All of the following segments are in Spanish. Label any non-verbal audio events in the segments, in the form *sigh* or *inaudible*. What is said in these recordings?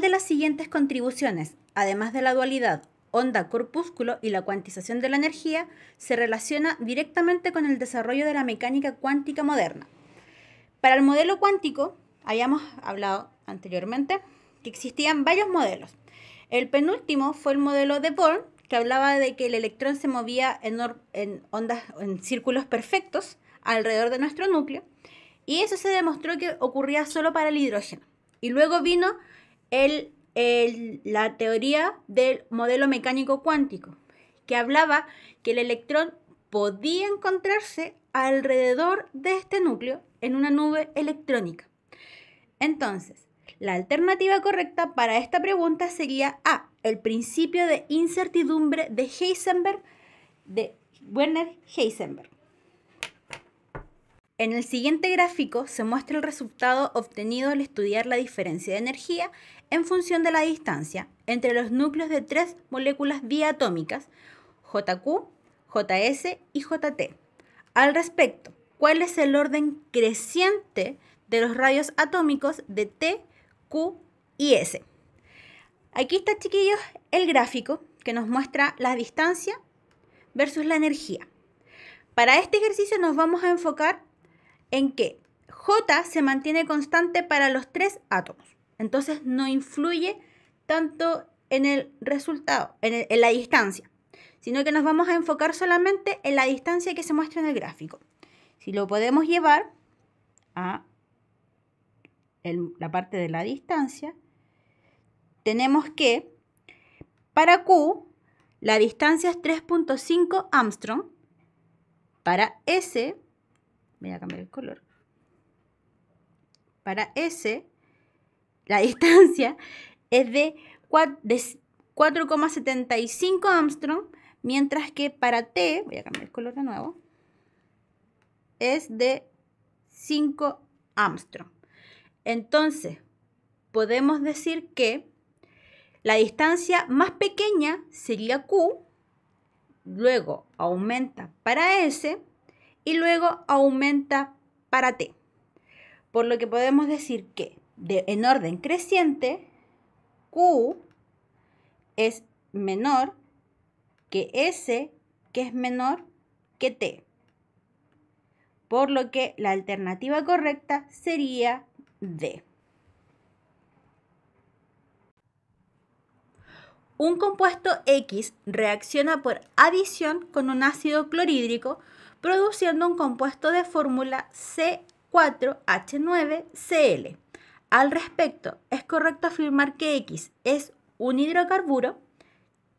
de las siguientes contribuciones, además de la dualidad onda-corpúsculo y la cuantización de la energía, se relaciona directamente con el desarrollo de la mecánica cuántica moderna? Para el modelo cuántico, habíamos hablado anteriormente que existían varios modelos. El penúltimo fue el modelo de Bohr, que hablaba de que el electrón se movía en, en ondas, en círculos perfectos alrededor de nuestro núcleo, y eso se demostró que ocurría solo para el hidrógeno. Y luego vino el, la teoría del modelo mecánico cuántico, que hablaba que el electrón podía encontrarse alrededor de este núcleo en una nube electrónica. Entonces, la alternativa correcta para esta pregunta sería A, el principio de incertidumbre de Heisenberg, de Werner Heisenberg. En el siguiente gráfico se muestra el resultado obtenido al estudiar la diferencia de energía en función de la distancia entre los núcleos de tres moléculas diatómicas, JQ, JS y JT. Al respecto, ¿cuál es el orden creciente de los radios atómicos de T, Q y S? Aquí está, chiquillos, el gráfico que nos muestra la distancia versus la energía. Para este ejercicio nos vamos a enfocar en que J se mantiene constante para los tres átomos. Entonces no influye tanto en el resultado, en, la distancia, sino que nos vamos a enfocar solamente en la distancia que se muestra en el gráfico. Si lo podemos llevar a la parte de la distancia, tenemos que para Q la distancia es 3.5 Armstrong, para S, voy a cambiar el color, para S la *laughs* distancia es de 4,75 Armstrong, mientras que para T, voy a cambiar el color de nuevo, es de 5 Armstrong. Entonces, podemos decir que la distancia más pequeña sería Q, luego aumenta para S y luego aumenta para T. Por lo que podemos decir que en orden creciente, Q es menor que S, que es menor que T. Por lo que la alternativa correcta sería D. Un compuesto X reacciona por adición con un ácido clorhídrico produciendo un compuesto de fórmula C4H9Cl. Al respecto, es correcto afirmar que X es un hidrocarburo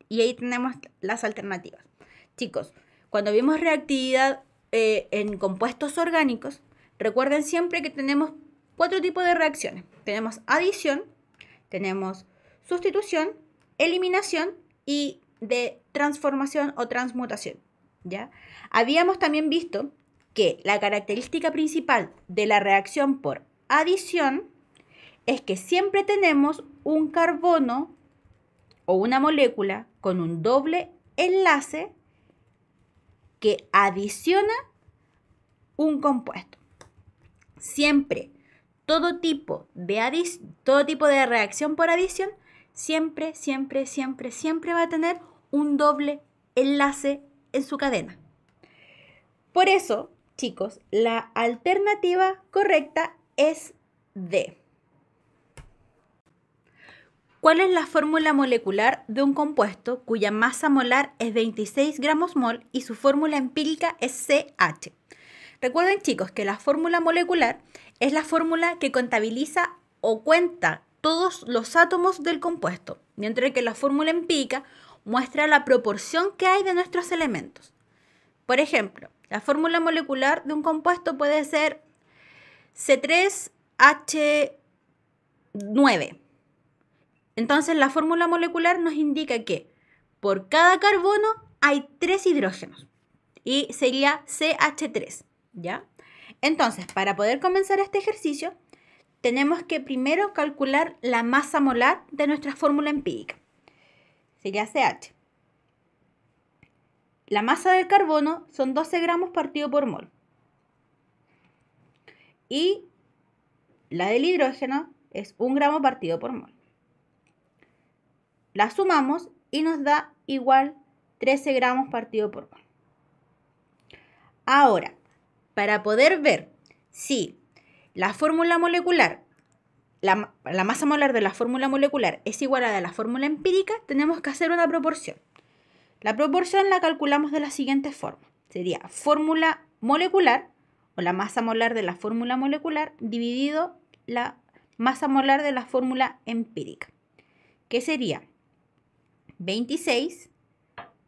y ahí tenemos las alternativas. Chicos, cuando vimos reactividad eh, en compuestos orgánicos, recuerden siempre que tenemos cuatro tipos de reacciones. Tenemos adición, tenemos sustitución, eliminación y de transformación o transmutación. ¿ya? Habíamos también visto que la característica principal de la reacción por adición es que siempre tenemos un carbono o una molécula con un doble enlace que adiciona un compuesto. Siempre, todo tipo de, todo tipo de reacción por adición, siempre, siempre, siempre, siempre va a tener un doble enlace en su cadena. Por eso, chicos, la alternativa correcta es D. ¿Cuál es la fórmula molecular de un compuesto cuya masa molar es 26 gramos mol y su fórmula empírica es CH? Recuerden chicos que la fórmula molecular es la fórmula que contabiliza o cuenta todos los átomos del compuesto, mientras que la fórmula empírica muestra la proporción que hay de nuestros elementos. Por ejemplo, la fórmula molecular de un compuesto puede ser C3H9 entonces la fórmula molecular nos indica que por cada carbono hay tres hidrógenos y sería CH3, ¿ya? Entonces, para poder comenzar este ejercicio, tenemos que primero calcular la masa molar de nuestra fórmula empírica. Sería CH. La masa del carbono son 12 gramos partido por mol. Y la del hidrógeno es 1 gramo partido por mol. La sumamos y nos da igual 13 gramos partido por 1. Ahora, para poder ver si la fórmula molecular, la, masa molar de la fórmula molecular es igual a la fórmula empírica, tenemos que hacer una proporción. La proporción la calculamos de la siguiente forma. Sería fórmula molecular o la masa molar de la fórmula molecular dividido la masa molar de la fórmula empírica, que sería 26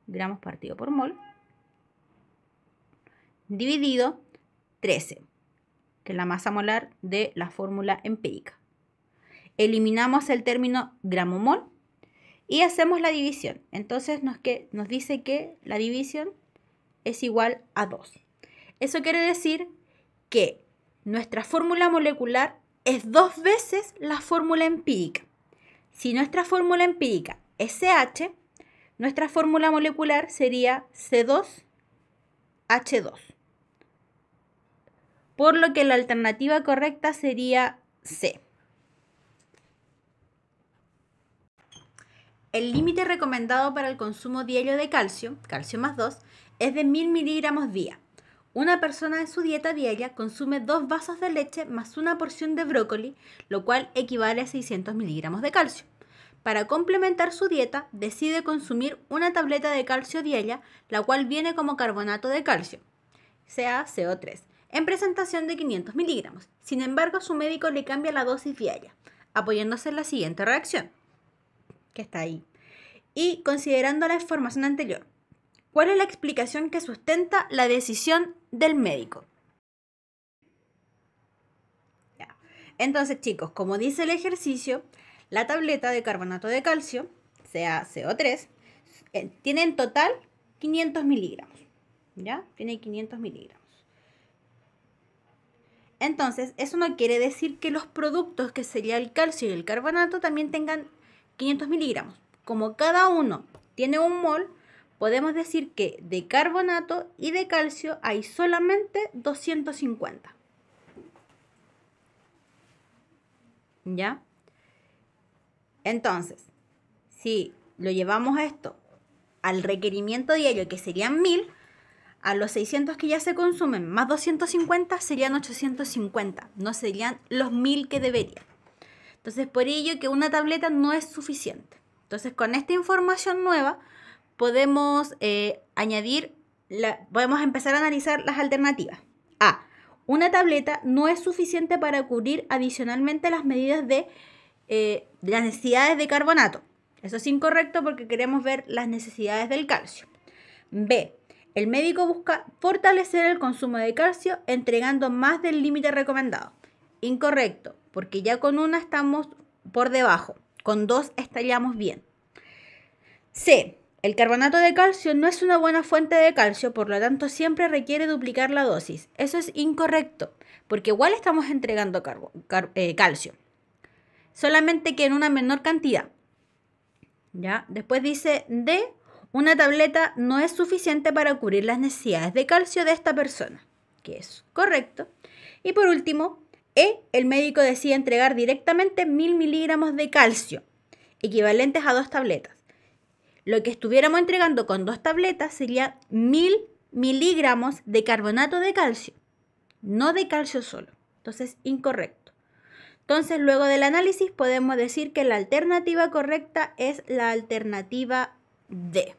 gramos partido por mol dividido 13, que es la masa molar de la fórmula empírica. Eliminamos el término gramo mol y hacemos la división. Entonces nos, que, nos dice que la división es igual a 2. Eso quiere decir que nuestra fórmula molecular es dos veces la fórmula empírica. Si nuestra fórmula empírica SH, nuestra fórmula molecular sería C2H2. Por lo que la alternativa correcta sería C. El límite recomendado para el consumo diario de calcio, calcio más 2, es de 1000 miligramos día. Una persona en su dieta diaria consume dos vasos de leche más una porción de brócoli, lo cual equivale a 600 miligramos de calcio. Para complementar su dieta, decide consumir una tableta de calcio diaria, la cual viene como carbonato de calcio, CaCO3, en presentación de 500 miligramos. Sin embargo, su médico le cambia la dosis diaria, apoyándose en la siguiente reacción, que está ahí, y considerando la información anterior. ¿Cuál es la explicación que sustenta la decisión del médico? Entonces, chicos, como dice el ejercicio, la tableta de carbonato de calcio, sea CO3, eh, tiene en total 500 miligramos. ¿Ya? Tiene 500 miligramos. Entonces, eso no quiere decir que los productos, que sería el calcio y el carbonato, también tengan 500 miligramos. Como cada uno tiene un mol, podemos decir que de carbonato y de calcio hay solamente 250. ¿Ya? Entonces, si lo llevamos esto al requerimiento diario, que serían 1000, a los 600 que ya se consumen, más 250 serían 850, no serían los 1000 que deberían. Entonces, por ello que una tableta no es suficiente. Entonces, con esta información nueva podemos eh, añadir, la, podemos empezar a analizar las alternativas. A. Una tableta no es suficiente para cubrir adicionalmente las medidas de eh, las necesidades de carbonato. Eso es incorrecto porque queremos ver las necesidades del calcio. B. El médico busca fortalecer el consumo de calcio entregando más del límite recomendado. Incorrecto, porque ya con una estamos por debajo, con dos estallamos bien. C. El carbonato de calcio no es una buena fuente de calcio, por lo tanto siempre requiere duplicar la dosis. Eso es incorrecto, porque igual estamos entregando eh, calcio solamente que en una menor cantidad. ¿Ya? Después dice D, una tableta no es suficiente para cubrir las necesidades de calcio de esta persona, que es correcto. Y por último, E, el médico decide entregar directamente 1000 miligramos de calcio, equivalentes a dos tabletas. Lo que estuviéramos entregando con dos tabletas sería 1000 miligramos de carbonato de calcio, no de calcio solo. Entonces, incorrecto. Entonces, luego del análisis podemos decir que la alternativa correcta es la alternativa D.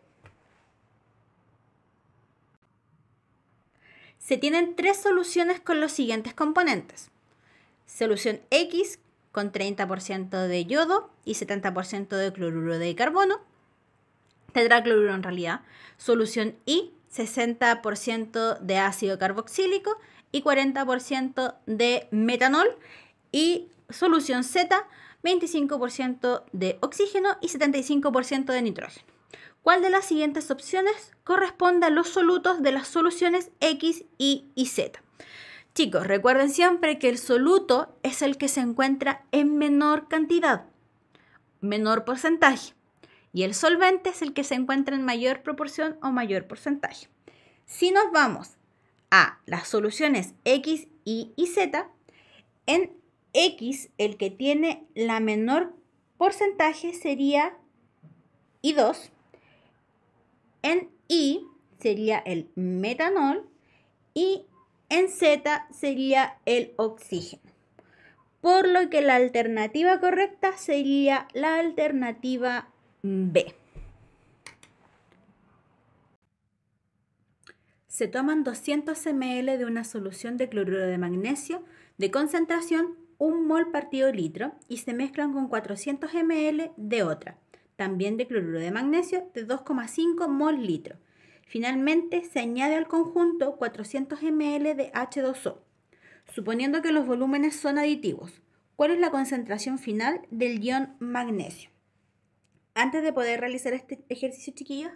Se tienen tres soluciones con los siguientes componentes. Solución X con 30% de yodo y 70% de cloruro de carbono. Tetracloruro en realidad. Solución Y, 60% de ácido carboxílico y 40% de metanol. Y solución Z, 25% de oxígeno y 75% de nitrógeno. ¿Cuál de las siguientes opciones corresponde a los solutos de las soluciones X, Y y Z? Chicos, recuerden siempre que el soluto es el que se encuentra en menor cantidad, menor porcentaje, y el solvente es el que se encuentra en mayor proporción o mayor porcentaje. Si nos vamos a las soluciones X, Y y Z, en X, el que tiene la menor porcentaje sería I2. En I sería el metanol y en Z sería el oxígeno. Por lo que la alternativa correcta sería la alternativa B. Se toman 200 ml de una solución de cloruro de magnesio de concentración un mol partido litro y se mezclan con 400 ml de otra, también de cloruro de magnesio de 2,5 mol litro. Finalmente se añade al conjunto 400 ml de H2O. Suponiendo que los volúmenes son aditivos, ¿cuál es la concentración final del ion magnesio? Antes de poder realizar este ejercicio, chiquillos,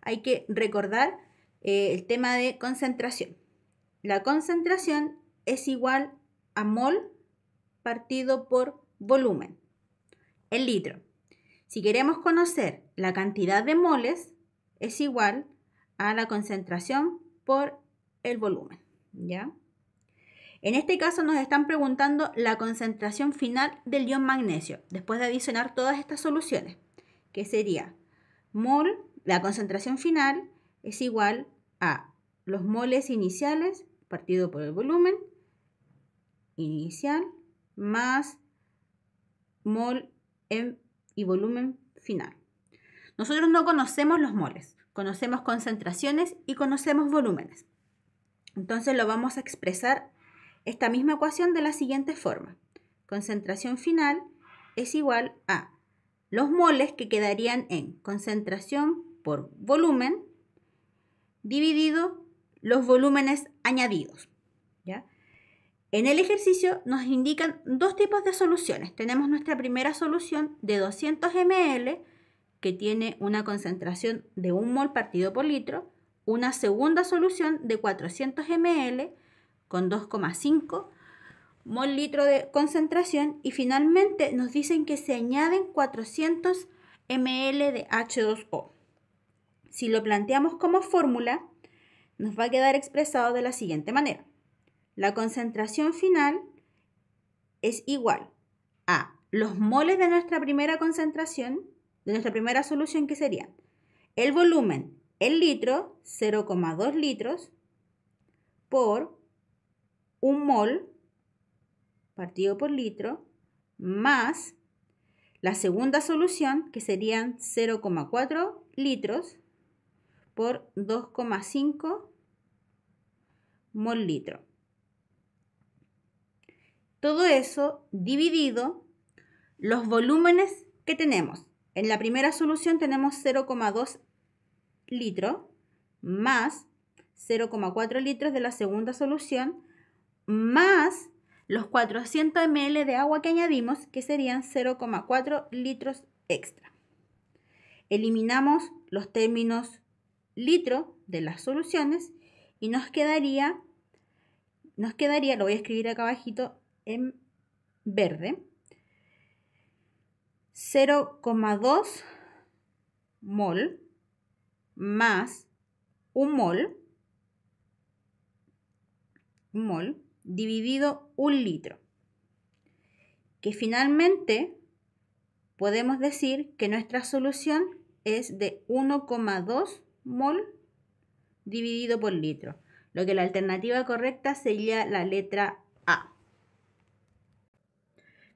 hay que recordar eh, el tema de concentración. La concentración es igual a mol partido por volumen, el litro. Si queremos conocer la cantidad de moles, es igual a la concentración por el volumen, ¿ya? En este caso nos están preguntando la concentración final del ion magnesio, después de adicionar todas estas soluciones, que sería mol, la concentración final es igual a los moles iniciales partido por el volumen inicial más mol en, y volumen final. Nosotros no conocemos los moles, conocemos concentraciones y conocemos volúmenes. Entonces lo vamos a expresar esta misma ecuación de la siguiente forma. Concentración final es igual a los moles que quedarían en concentración por volumen dividido los volúmenes añadidos. En el ejercicio nos indican dos tipos de soluciones. Tenemos nuestra primera solución de 200 ml que tiene una concentración de 1 mol partido por litro, una segunda solución de 400 ml con 2,5 mol litro de concentración y finalmente nos dicen que se añaden 400 ml de H2O. Si lo planteamos como fórmula, nos va a quedar expresado de la siguiente manera. La concentración final es igual a los moles de nuestra primera concentración, de nuestra primera solución que serían el volumen el litro, 0,2 litros, por un mol partido por litro, más la segunda solución, que serían 0,4 litros por 2,5 mol litro. Todo eso dividido los volúmenes que tenemos. En la primera solución tenemos 0,2 litros más 0,4 litros de la segunda solución más los 400 ml de agua que añadimos, que serían 0,4 litros extra. Eliminamos los términos litro de las soluciones y nos quedaría, nos quedaría, lo voy a escribir acá abajito, en verde, 0,2 mol más 1 mol, mol dividido 1 litro, que finalmente podemos decir que nuestra solución es de 1,2 mol dividido por litro, lo que la alternativa correcta sería la letra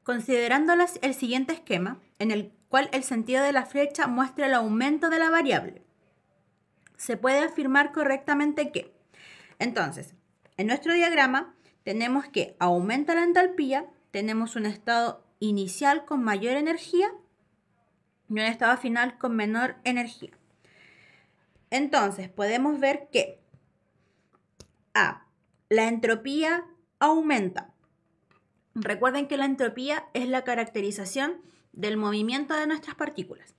Considerando el siguiente esquema, en el cual el sentido de la flecha muestra el aumento de la variable. Se puede afirmar correctamente que, entonces, en nuestro diagrama tenemos que aumenta la entalpía, tenemos un estado inicial con mayor energía y un estado final con menor energía. Entonces, podemos ver que A, la entropía aumenta. Recuerden que la entropía es la caracterización del movimiento de nuestras partículas.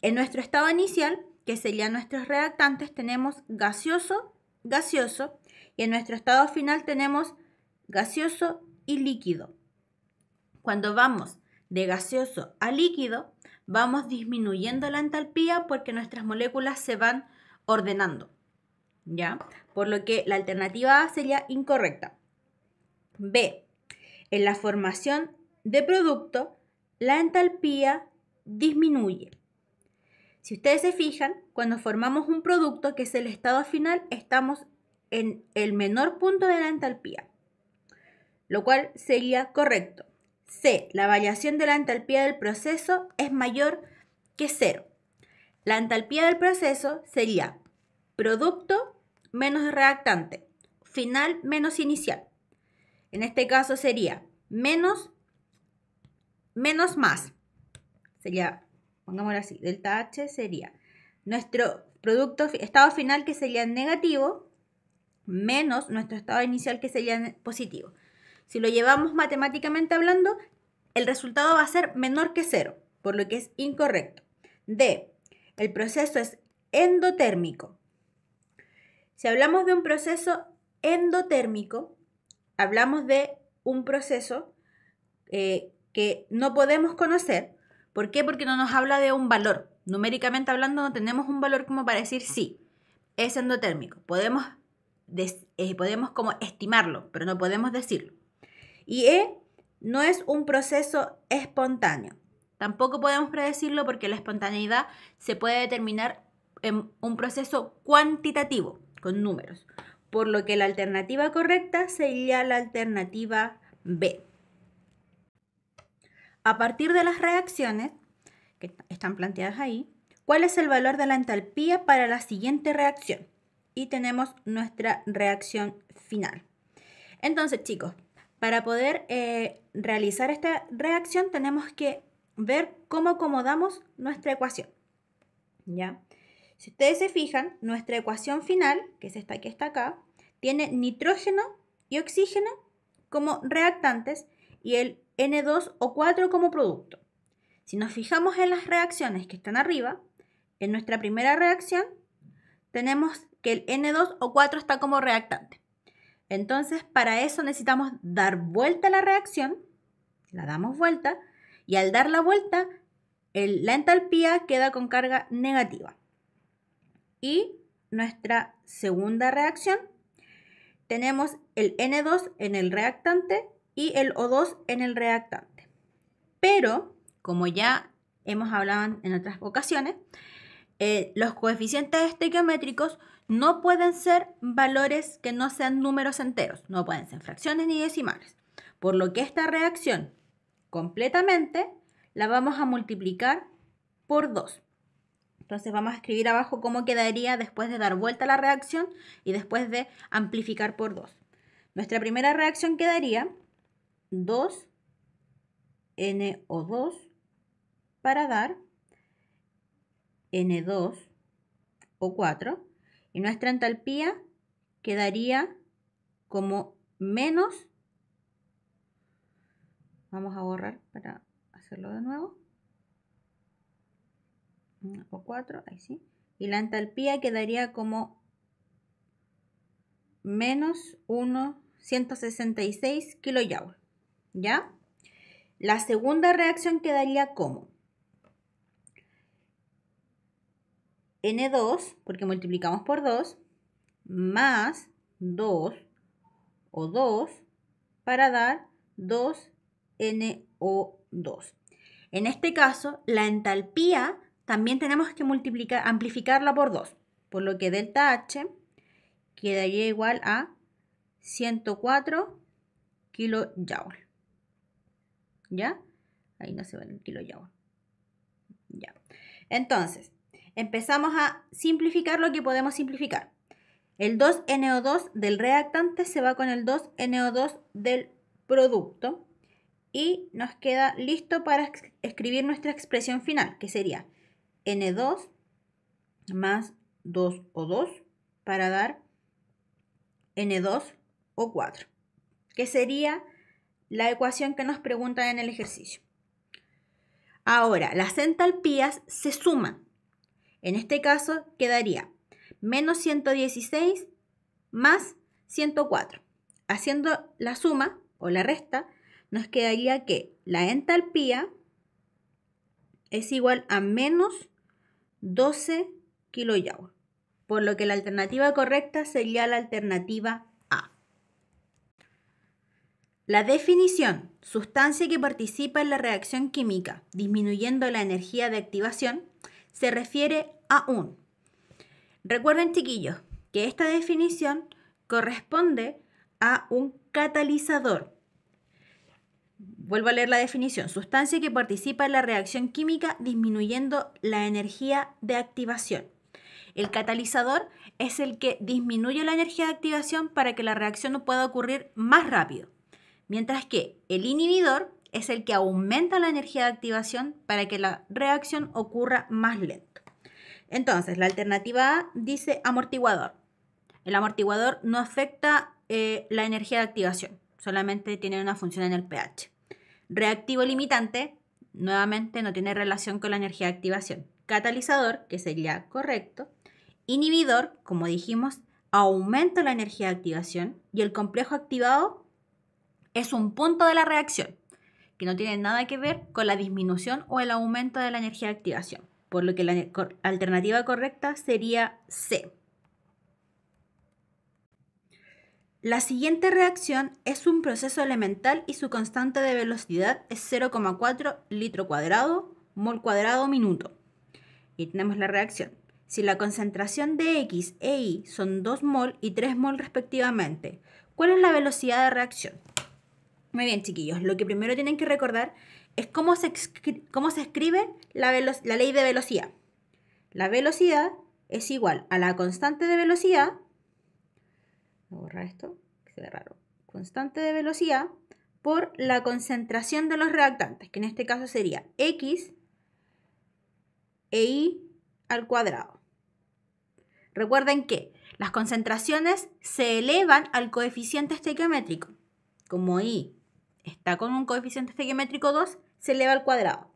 En nuestro estado inicial, que serían nuestros reactantes, tenemos gaseoso, gaseoso, y en nuestro estado final tenemos gaseoso y líquido. Cuando vamos de gaseoso a líquido, vamos disminuyendo la entalpía porque nuestras moléculas se van ordenando, ¿ya? Por lo que la alternativa A sería incorrecta. B. En la formación de producto, la entalpía disminuye. Si ustedes se fijan, cuando formamos un producto que es el estado final, estamos en el menor punto de la entalpía, lo cual sería correcto. C. La variación de la entalpía del proceso es mayor que cero. La entalpía del proceso sería producto menos reactante, final menos inicial. En este caso sería menos, menos más. Sería, pongámoslo así, delta H sería nuestro producto, estado final que sería negativo, menos nuestro estado inicial que sería positivo. Si lo llevamos matemáticamente hablando, el resultado va a ser menor que cero, por lo que es incorrecto. D. El proceso es endotérmico. Si hablamos de un proceso endotérmico, hablamos de un proceso eh, que no podemos conocer. ¿Por qué? Porque no nos habla de un valor. Numéricamente hablando, no tenemos un valor como para decir sí, es endotérmico. Podemos, eh, podemos como estimarlo, pero no podemos decirlo. Y E no es un proceso espontáneo. Tampoco podemos predecirlo porque la espontaneidad se puede determinar en un proceso cuantitativo, con números por lo que la alternativa correcta sería la alternativa B. A partir de las reacciones que están planteadas ahí, ¿cuál es el valor de la entalpía para la siguiente reacción? Y tenemos nuestra reacción final. Entonces, chicos, para poder eh, realizar esta reacción tenemos que ver cómo acomodamos nuestra ecuación. ¿Ya? Si ustedes se fijan, nuestra ecuación final, que es esta que está acá, tiene nitrógeno y oxígeno como reactantes y el N2 o 4 como producto. Si nos fijamos en las reacciones que están arriba, en nuestra primera reacción tenemos que el N2 o 4 está como reactante. Entonces, para eso necesitamos dar vuelta a la reacción, la damos vuelta, y al dar la vuelta, el, la entalpía queda con carga negativa. Y nuestra segunda reacción tenemos el N2 en el reactante y el O2 en el reactante. Pero, como ya hemos hablado en otras ocasiones, eh, los coeficientes estequiométricos no pueden ser valores que no sean números enteros, no pueden ser fracciones ni decimales. Por lo que esta reacción completamente la vamos a multiplicar por 2. Entonces vamos a escribir abajo cómo quedaría después de dar vuelta la reacción y después de amplificar por 2. Nuestra primera reacción quedaría 2NO2 para dar N2O4 y nuestra entalpía quedaría como menos, vamos a borrar para hacerlo de nuevo, 4, ahí sí. Y la entalpía quedaría como menos 1, 166 kilojoules. ¿Ya? La segunda reacción quedaría como N2, porque multiplicamos por 2, más 2 o 2 para dar 2NO2. En este caso, la entalpía también tenemos que multiplicar, amplificarla por 2, por lo que delta H quedaría igual a 104 kilojoules. ¿Ya? Ahí no se va el kilojoule. Ya. Entonces, empezamos a simplificar lo que podemos simplificar. El 2NO2 del reactante se va con el 2NO2 del producto y nos queda listo para escribir nuestra expresión final, que sería N2 más 2 O2 para dar N2 O4, que sería la ecuación que nos pregunta en el ejercicio. Ahora, las entalpías se suman. En este caso quedaría menos 116 más 104. Haciendo la suma o la resta, nos quedaría que la entalpía es igual a menos 12 kilojoules, por lo que la alternativa correcta sería la alternativa A. La definición, sustancia que participa en la reacción química disminuyendo la energía de activación, se refiere a un. Recuerden chiquillos que esta definición corresponde a un catalizador Vuelvo a leer la definición. Sustancia que participa en la reacción química disminuyendo la energía de activación. El catalizador es el que disminuye la energía de activación para que la reacción no pueda ocurrir más rápido. Mientras que el inhibidor es el que aumenta la energía de activación para que la reacción ocurra más lento. Entonces, la alternativa A dice amortiguador. El amortiguador no afecta eh, la energía de activación, solamente tiene una función en el pH. Reactivo limitante, nuevamente no tiene relación con la energía de activación. Catalizador, que sería correcto. Inhibidor, como dijimos, aumenta la energía de activación. Y el complejo activado es un punto de la reacción, que no tiene nada que ver con la disminución o el aumento de la energía de activación. Por lo que la alternativa correcta sería C. La siguiente reacción es un proceso elemental y su constante de velocidad es 0,4 litro cuadrado mol cuadrado minuto. Y tenemos la reacción. Si la concentración de X e Y son 2 mol y 3 mol respectivamente, ¿cuál es la velocidad de reacción? Muy bien, chiquillos, lo que primero tienen que recordar es cómo se, cómo se escribe la, la ley de velocidad. La velocidad es igual a la constante de velocidad borrar esto, que se raro, constante de velocidad por la concentración de los reactantes, que en este caso sería X e Y al cuadrado. Recuerden que las concentraciones se elevan al coeficiente estequiométrico. Como I está con un coeficiente estequiométrico 2, se eleva al cuadrado.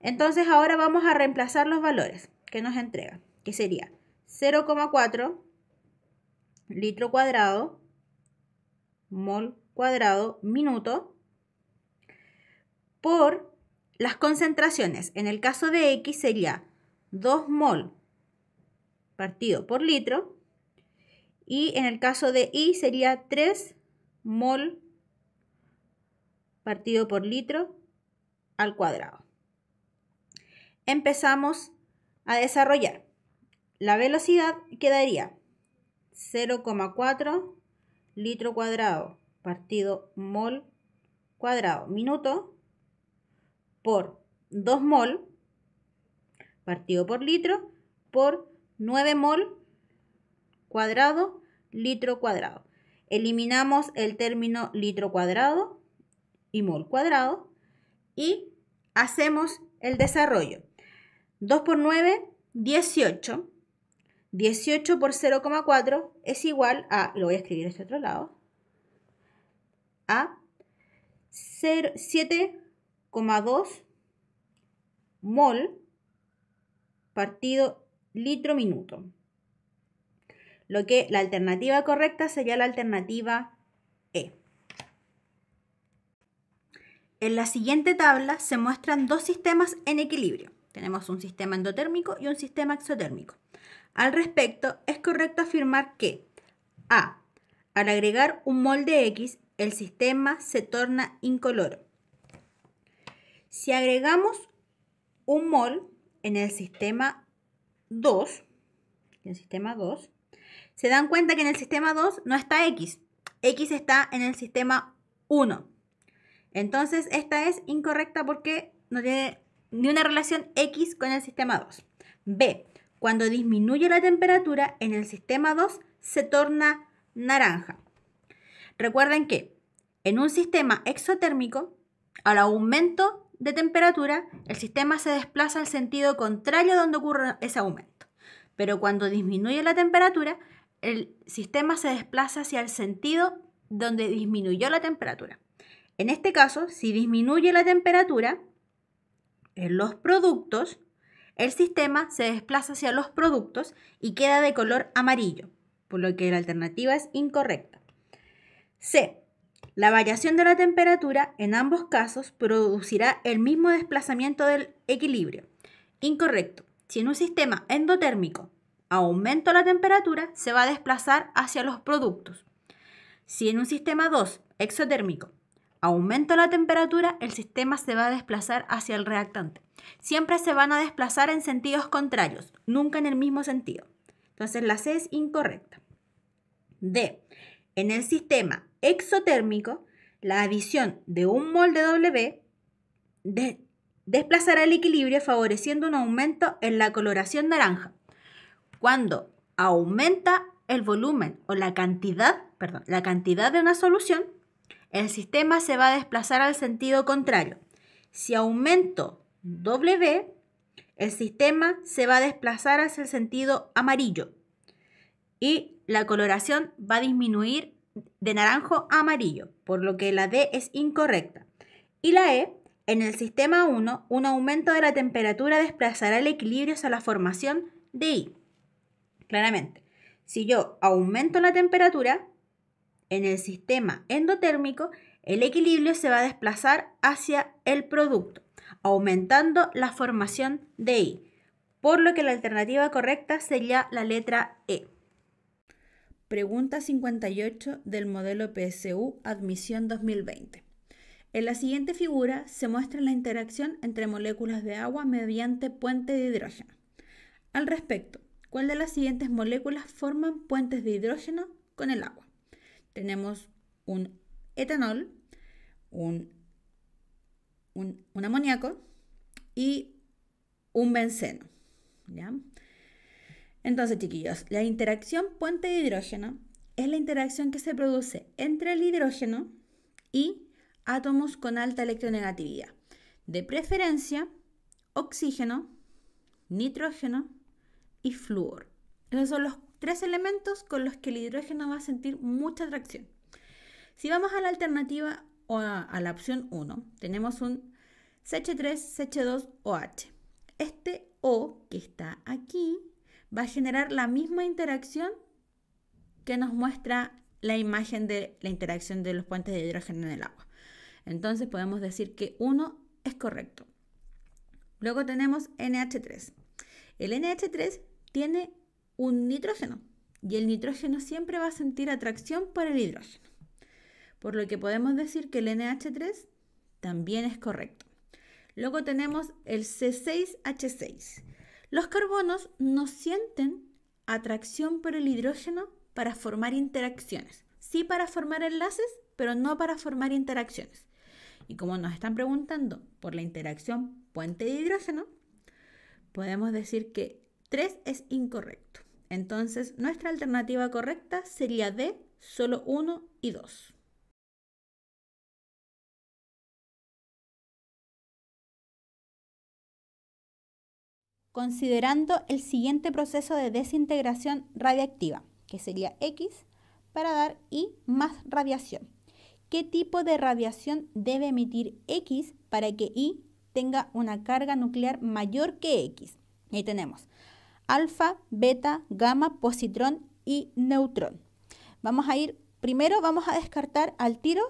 Entonces ahora vamos a reemplazar los valores que nos entrega, que sería 0,4 litro cuadrado, mol cuadrado, minuto, por las concentraciones. En el caso de X sería 2 mol partido por litro y en el caso de Y sería 3 mol partido por litro al cuadrado. Empezamos a desarrollar. La velocidad quedaría 0,4 litro cuadrado partido mol cuadrado minuto por 2 mol partido por litro por 9 mol cuadrado litro cuadrado. Eliminamos el término litro cuadrado y mol cuadrado y hacemos el desarrollo. 2 por 9, 18 18 por 0,4 es igual a, lo voy a escribir este otro lado, a 7,2 mol partido litro minuto. Lo que la alternativa correcta sería la alternativa E. En la siguiente tabla se muestran dos sistemas en equilibrio. Tenemos un sistema endotérmico y un sistema exotérmico. Al respecto, es correcto afirmar que A. Al agregar un mol de X, el sistema se torna incoloro. Si agregamos un mol en el sistema 2, en el sistema 2, se dan cuenta que en el sistema 2 no está X. X está en el sistema 1. Entonces, esta es incorrecta porque no tiene ni una relación X con el sistema 2. B. Cuando disminuye la temperatura en el sistema 2 se torna naranja. Recuerden que en un sistema exotérmico, al aumento de temperatura, el sistema se desplaza al sentido contrario donde ocurre ese aumento. Pero cuando disminuye la temperatura, el sistema se desplaza hacia el sentido donde disminuyó la temperatura. En este caso, si disminuye la temperatura, en los productos el sistema se desplaza hacia los productos y queda de color amarillo, por lo que la alternativa es incorrecta. C. La variación de la temperatura en ambos casos producirá el mismo desplazamiento del equilibrio. Incorrecto. Si en un sistema endotérmico aumento la temperatura, se va a desplazar hacia los productos. Si en un sistema 2 exotérmico aumento la temperatura, el sistema se va a desplazar hacia el reactante. Siempre se van a desplazar en sentidos contrarios, nunca en el mismo sentido. Entonces la C es incorrecta. D. En el sistema exotérmico, la adición de un mol de W desplazará el equilibrio favoreciendo un aumento en la coloración naranja. Cuando aumenta el volumen o la cantidad, perdón, la cantidad de una solución, el sistema se va a desplazar al sentido contrario. Si aumento W, el sistema se va a desplazar hacia el sentido amarillo y la coloración va a disminuir de naranjo a amarillo, por lo que la D es incorrecta. Y la E, en el sistema 1, un aumento de la temperatura desplazará el equilibrio hacia la formación de I. Claramente, si yo aumento la temperatura, en el sistema endotérmico, el equilibrio se va a desplazar hacia el producto, aumentando la formación de I, por lo que la alternativa correcta sería la letra E. Pregunta 58 del modelo PSU Admisión 2020. En la siguiente figura se muestra la interacción entre moléculas de agua mediante puente de hidrógeno. Al respecto, ¿cuál de las siguientes moléculas forman puentes de hidrógeno con el agua? tenemos un etanol, un, un, amoníaco y un benceno. ¿ya? Entonces, chiquillos, la interacción puente de hidrógeno es la interacción que se produce entre el hidrógeno y átomos con alta electronegatividad. De preferencia, oxígeno, nitrógeno y flúor. Esos son los tres elementos con los que el hidrógeno va a sentir mucha atracción. Si vamos a la alternativa o a, la opción 1, tenemos un CH3, CH2, OH. Este O que está aquí va a generar la misma interacción que nos muestra la imagen de la interacción de los puentes de hidrógeno en el agua. Entonces podemos decir que 1 es correcto. Luego tenemos NH3. El NH3 tiene un nitrógeno y el nitrógeno siempre va a sentir atracción por el hidrógeno. Por lo que podemos decir que el NH3 también es correcto. Luego tenemos el C6H6. Los carbonos no sienten atracción por el hidrógeno para formar interacciones. Sí para formar enlaces, pero no para formar interacciones. Y como nos están preguntando por la interacción puente de hidrógeno, podemos decir que 3 es incorrecto. Entonces, nuestra alternativa correcta sería D, solo 1 y 2. Considerando el siguiente proceso de desintegración radiactiva, que sería X, para dar Y más radiación. ¿Qué tipo de radiación debe emitir X para que Y tenga una carga nuclear mayor que X? Ahí tenemos alfa, beta, gamma, positrón y neutrón. Vamos a ir, primero vamos a descartar al tiro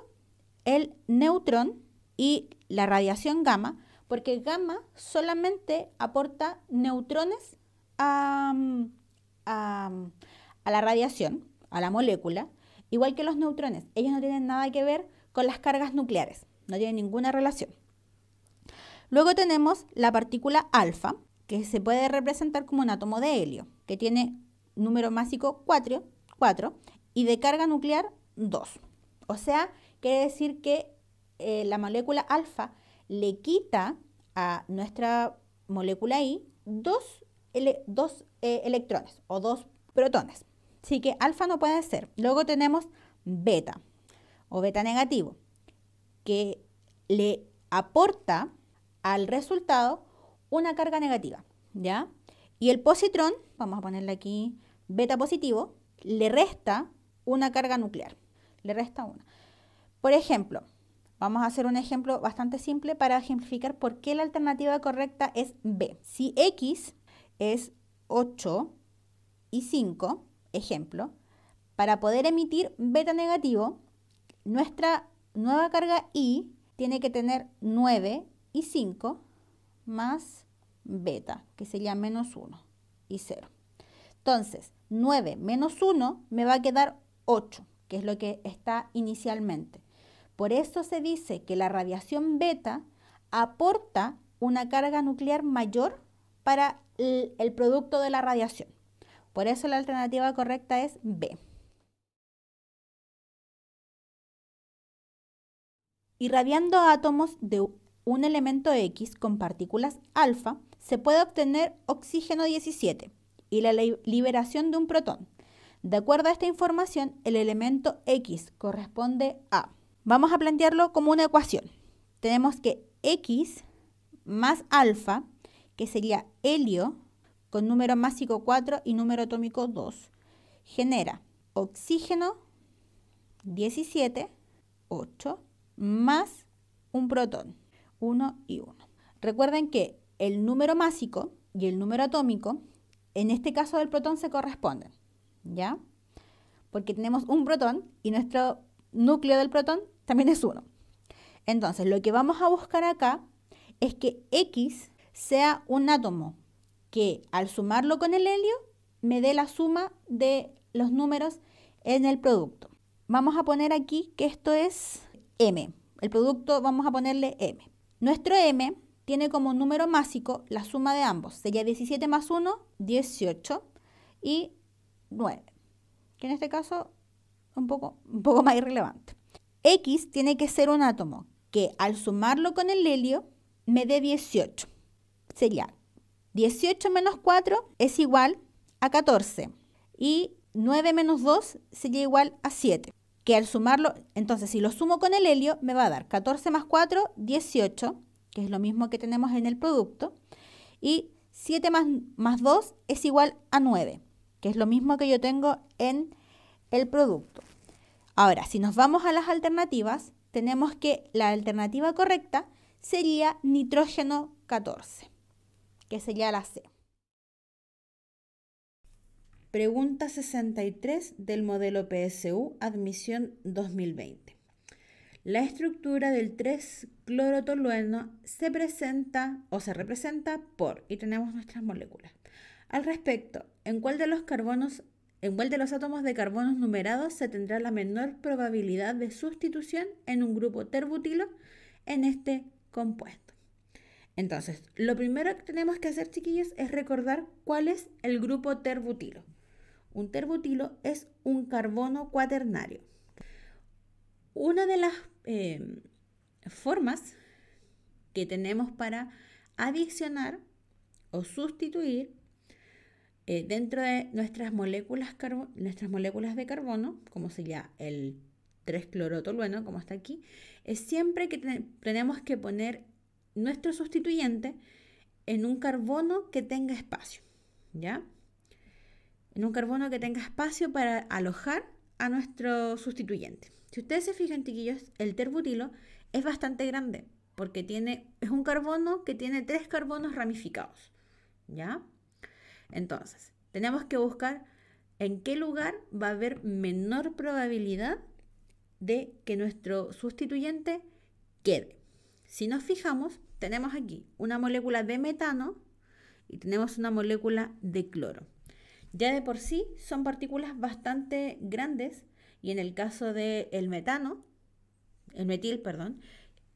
el neutrón y la radiación gamma, porque gamma solamente aporta neutrones a, mm, mm, a la radiación, a la molécula, igual que los neutrones. Ellos no tienen nada que ver con las cargas nucleares, no tienen ninguna relación. Luego tenemos la partícula alfa, que se puede representar como un átomo de helio, que tiene número másico 4, y de carga nuclear 2. O sea, quiere decir que eh, la molécula alfa le quita a nuestra molécula I dos, dos eh, electrones o dos protones. Así que alfa no puede ser. Luego tenemos beta o beta negativo, que le aporta al resultado una carga negativa, ¿ya? Y el positrón, vamos a ponerle aquí beta positivo, le resta una carga nuclear, le resta una. Por ejemplo, vamos a hacer un ejemplo bastante simple para ejemplificar por qué la alternativa correcta es B. Si X es 8 y 5, ejemplo, para poder emitir beta negativo, nuestra nueva carga I tiene que tener 9 y 5 más beta, que sería menos 1 y 0. Entonces, 9 menos 1 me va a quedar 8, que es lo que está inicialmente. Por eso se dice que la radiación beta aporta una carga nuclear mayor para el, el producto de la radiación. Por eso la alternativa correcta es B. irradiando átomos de un elemento X con partículas alfa, se puede obtener oxígeno 17 y la liberación de un protón. De acuerdo a esta información, el elemento X corresponde a... Vamos a plantearlo como una ecuación. Tenemos que X más alfa, que sería helio, con número másico 4 y número atómico 2, genera oxígeno 17, 8, más un protón. 1 y 1. Recuerden que el número másico y el número atómico, en este caso del protón, se corresponden, ¿ya? Porque tenemos un protón y nuestro núcleo del protón también es 1. Entonces, lo que vamos a buscar acá es que X sea un átomo que al sumarlo con el helio me dé la suma de los números en el producto. Vamos a poner aquí que esto es M. El producto vamos a ponerle M. Nuestro m tiene como número másico la suma de ambos. Sería 17 más 1, 18 y 9. Que en este caso es un poco, un poco más irrelevante. X tiene que ser un átomo que al sumarlo con el helio me dé 18. Sería 18 menos 4 es igual a 14 y 9 menos 2 sería igual a 7. Y al sumarlo, entonces si lo sumo con el helio, me va a dar 14 más 4, 18, que es lo mismo que tenemos en el producto, y 7 más 2 es igual a 9, que es lo mismo que yo tengo en el producto. Ahora, si nos vamos a las alternativas, tenemos que la alternativa correcta sería nitrógeno 14, que sería la C. Pregunta 63 del modelo PSU, admisión 2020. La estructura del 3-clorotolueno se presenta o se representa por, y tenemos nuestras moléculas. Al respecto, ¿en cuál de los carbonos, en cuál de los átomos de carbonos numerados se tendrá la menor probabilidad de sustitución en un grupo terbutilo en este compuesto? Entonces, lo primero que tenemos que hacer, chiquillos, es recordar cuál es el grupo terbutilo. Un terbutilo es un carbono cuaternario. Una de las em, formas que tenemos para adicionar o sustituir eh, dentro de nuestras moléculas, de carbono, como sería el 3-clorotolueno, como está aquí, es siempre que tenemos que poner nuestro sustituyente en un carbono que tenga espacio, ¿ya? en un carbono que tenga espacio para alojar a nuestro sustituyente. Si ustedes se fijan, chiquillos, el terbutilo es bastante grande porque tiene, es un carbono que tiene tres carbonos ramificados. ¿Ya? Entonces, tenemos que buscar en qué lugar va a haber menor probabilidad de que nuestro sustituyente quede. Si nos fijamos, tenemos aquí una molécula de metano y tenemos una molécula de cloro. Ya de por sí son partículas bastante grandes y en el caso del el metano, el metil, perdón,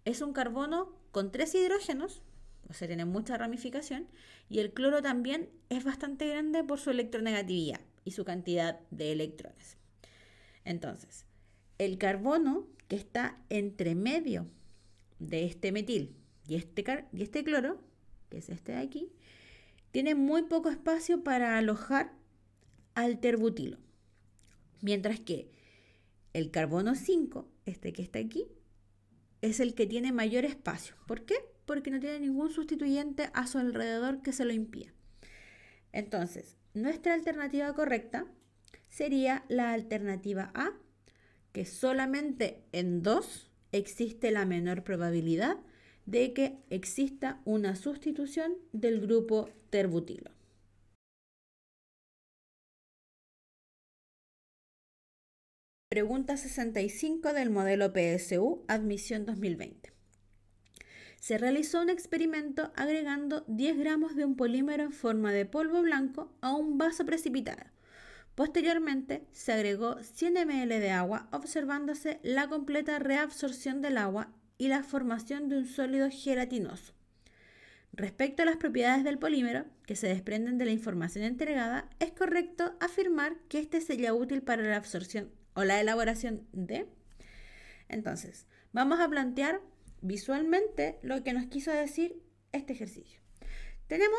es un carbono con tres hidrógenos, o sea, tiene mucha ramificación, y el cloro también es bastante grande por su electronegatividad y su cantidad de electrones. Entonces, el carbono que está entre medio de este metil y este, y este cloro, que es este de aquí, tiene muy poco espacio para alojar al terbutilo. Mientras que el carbono 5, este que está aquí, es el que tiene mayor espacio. ¿Por qué? Porque no tiene ningún sustituyente a su alrededor que se lo impida. Entonces, nuestra alternativa correcta sería la alternativa A, que solamente en 2 existe la menor probabilidad de que exista una sustitución del grupo terbutilo. Pregunta 65 del modelo PSU, admisión 2020. Se realizó un experimento agregando 10 gramos de un polímero en forma de polvo blanco a un vaso precipitado. Posteriormente, se agregó 100 ml de agua, observándose la completa reabsorción del agua y la formación de un sólido gelatinoso. Respecto a las propiedades del polímero, que se desprenden de la información entregada, es correcto afirmar que este sería útil para la absorción o la elaboración de. Entonces, vamos a plantear visualmente lo que nos quiso decir este ejercicio. Tenemos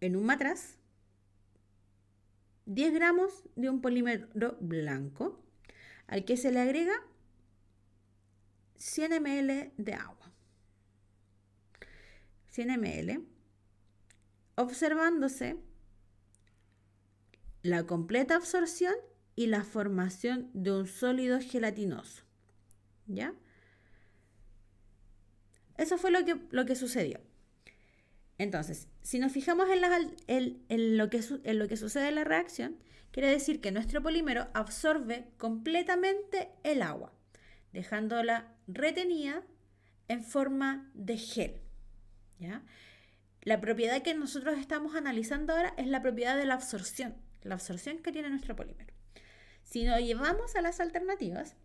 en un matraz 10 gramos de un polímero blanco al que se le agrega 100 ml de agua. 100 ml, observándose la completa absorción y la formación de un sólido gelatinoso. ¿Ya? Eso fue lo que, lo que sucedió. Entonces, si nos fijamos en, lo que en, lo que sucede en la reacción, quiere decir que nuestro polímero absorbe completamente el agua, dejándola retenida en forma de gel. ¿ya? La propiedad que nosotros estamos analizando ahora es la propiedad de la absorción, la absorción que tiene nuestro polímero. Si nos llevamos a las alternativas,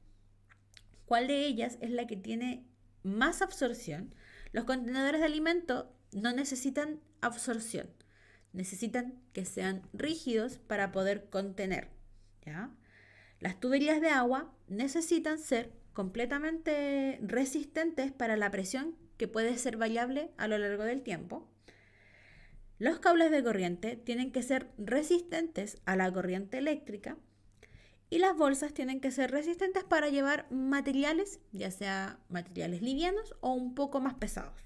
¿cuál de ellas es la que tiene más absorción? Los contenedores de alimento no necesitan absorción, necesitan que sean rígidos para poder contener. Las tuberías de agua necesitan ser completamente resistentes para la presión que puede ser variable a lo largo del tiempo. Los cables de corriente tienen que ser resistentes a la corriente eléctrica y las bolsas tienen que ser resistentes para llevar materiales, ya sea materiales livianos o un poco más pesados.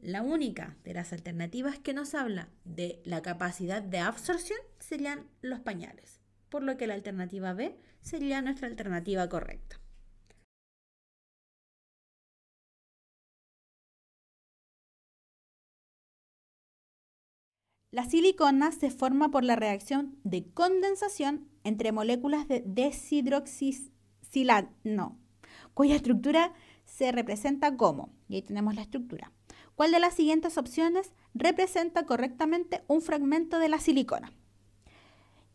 La única de las alternativas que nos habla de la capacidad de absorción serían los pañales, por lo que la alternativa B sería nuestra alternativa correcta. La silicona se forma por la reacción de condensación entre moléculas de deshidroxilano, cuya estructura se representa como, y ahí tenemos la estructura, cuál de las siguientes opciones representa correctamente un fragmento de la silicona.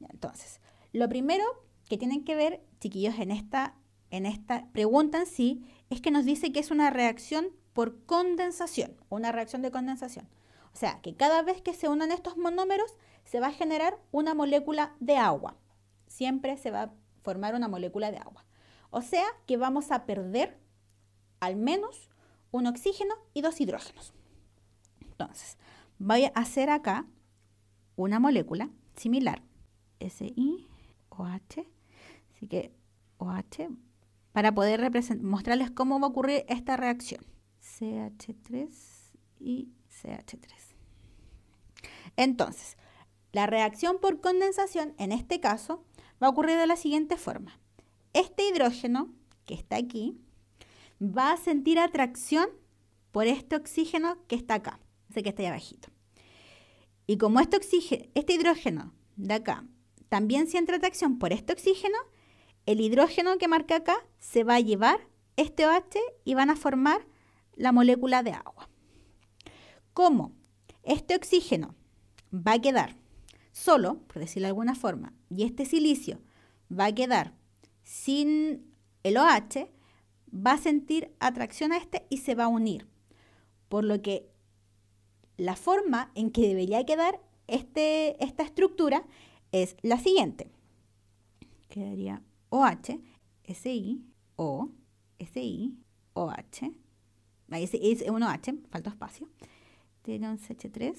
Entonces, lo primero que tienen que ver, chiquillos, en esta, en esta pregunta en sí, es que nos dice que es una reacción por condensación, una reacción de condensación. O sea, que cada vez que se unan estos monómeros se va a generar una molécula de agua. Siempre se va a formar una molécula de agua. O sea, que vamos a perder al menos un oxígeno y dos hidrógenos. Entonces, voy a hacer acá una molécula similar. OH. Así que OH para poder mostrarles cómo va a ocurrir esta reacción. CH3 y CH3. Entonces, la reacción por condensación, en este caso, va a ocurrir de la siguiente forma. Este hidrógeno, que está aquí, va a sentir atracción por este oxígeno que está acá, ese que está ahí abajito. Y como este, este hidrógeno de acá también siente atracción por este oxígeno, el hidrógeno que marca acá se va a llevar este OH y van a formar la molécula de agua cómo este oxígeno va a quedar solo, por decirlo de alguna forma, y este silicio va a quedar sin el OH, va a sentir atracción a este y se va a unir. Por lo que la forma en que debería quedar este, esta estructura es la siguiente. Quedaría OH, SI, O, SI, OH. Ahí es un OH, falta espacio tiene este, un CH3,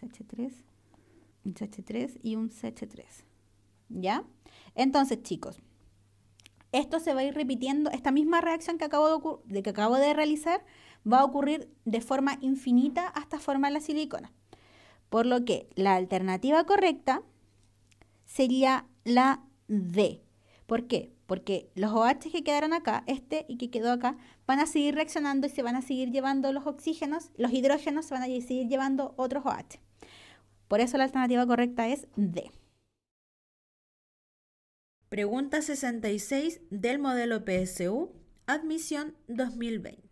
CH3, un CH3 y un CH3. ¿Ya? Entonces, chicos, esto se va a ir repitiendo, esta misma reacción que acabo de, que acabo de realizar va a ocurrir de forma infinita hasta formar la silicona. Por lo que la alternativa correcta sería la D. ¿Por qué? Porque los OH que quedaron acá, este y que quedó acá, van a seguir reaccionando y se van a seguir llevando los oxígenos, los hidrógenos se van a seguir llevando otros OH. Por eso la alternativa correcta es D. Pregunta 66 del modelo PSU, admisión 2020.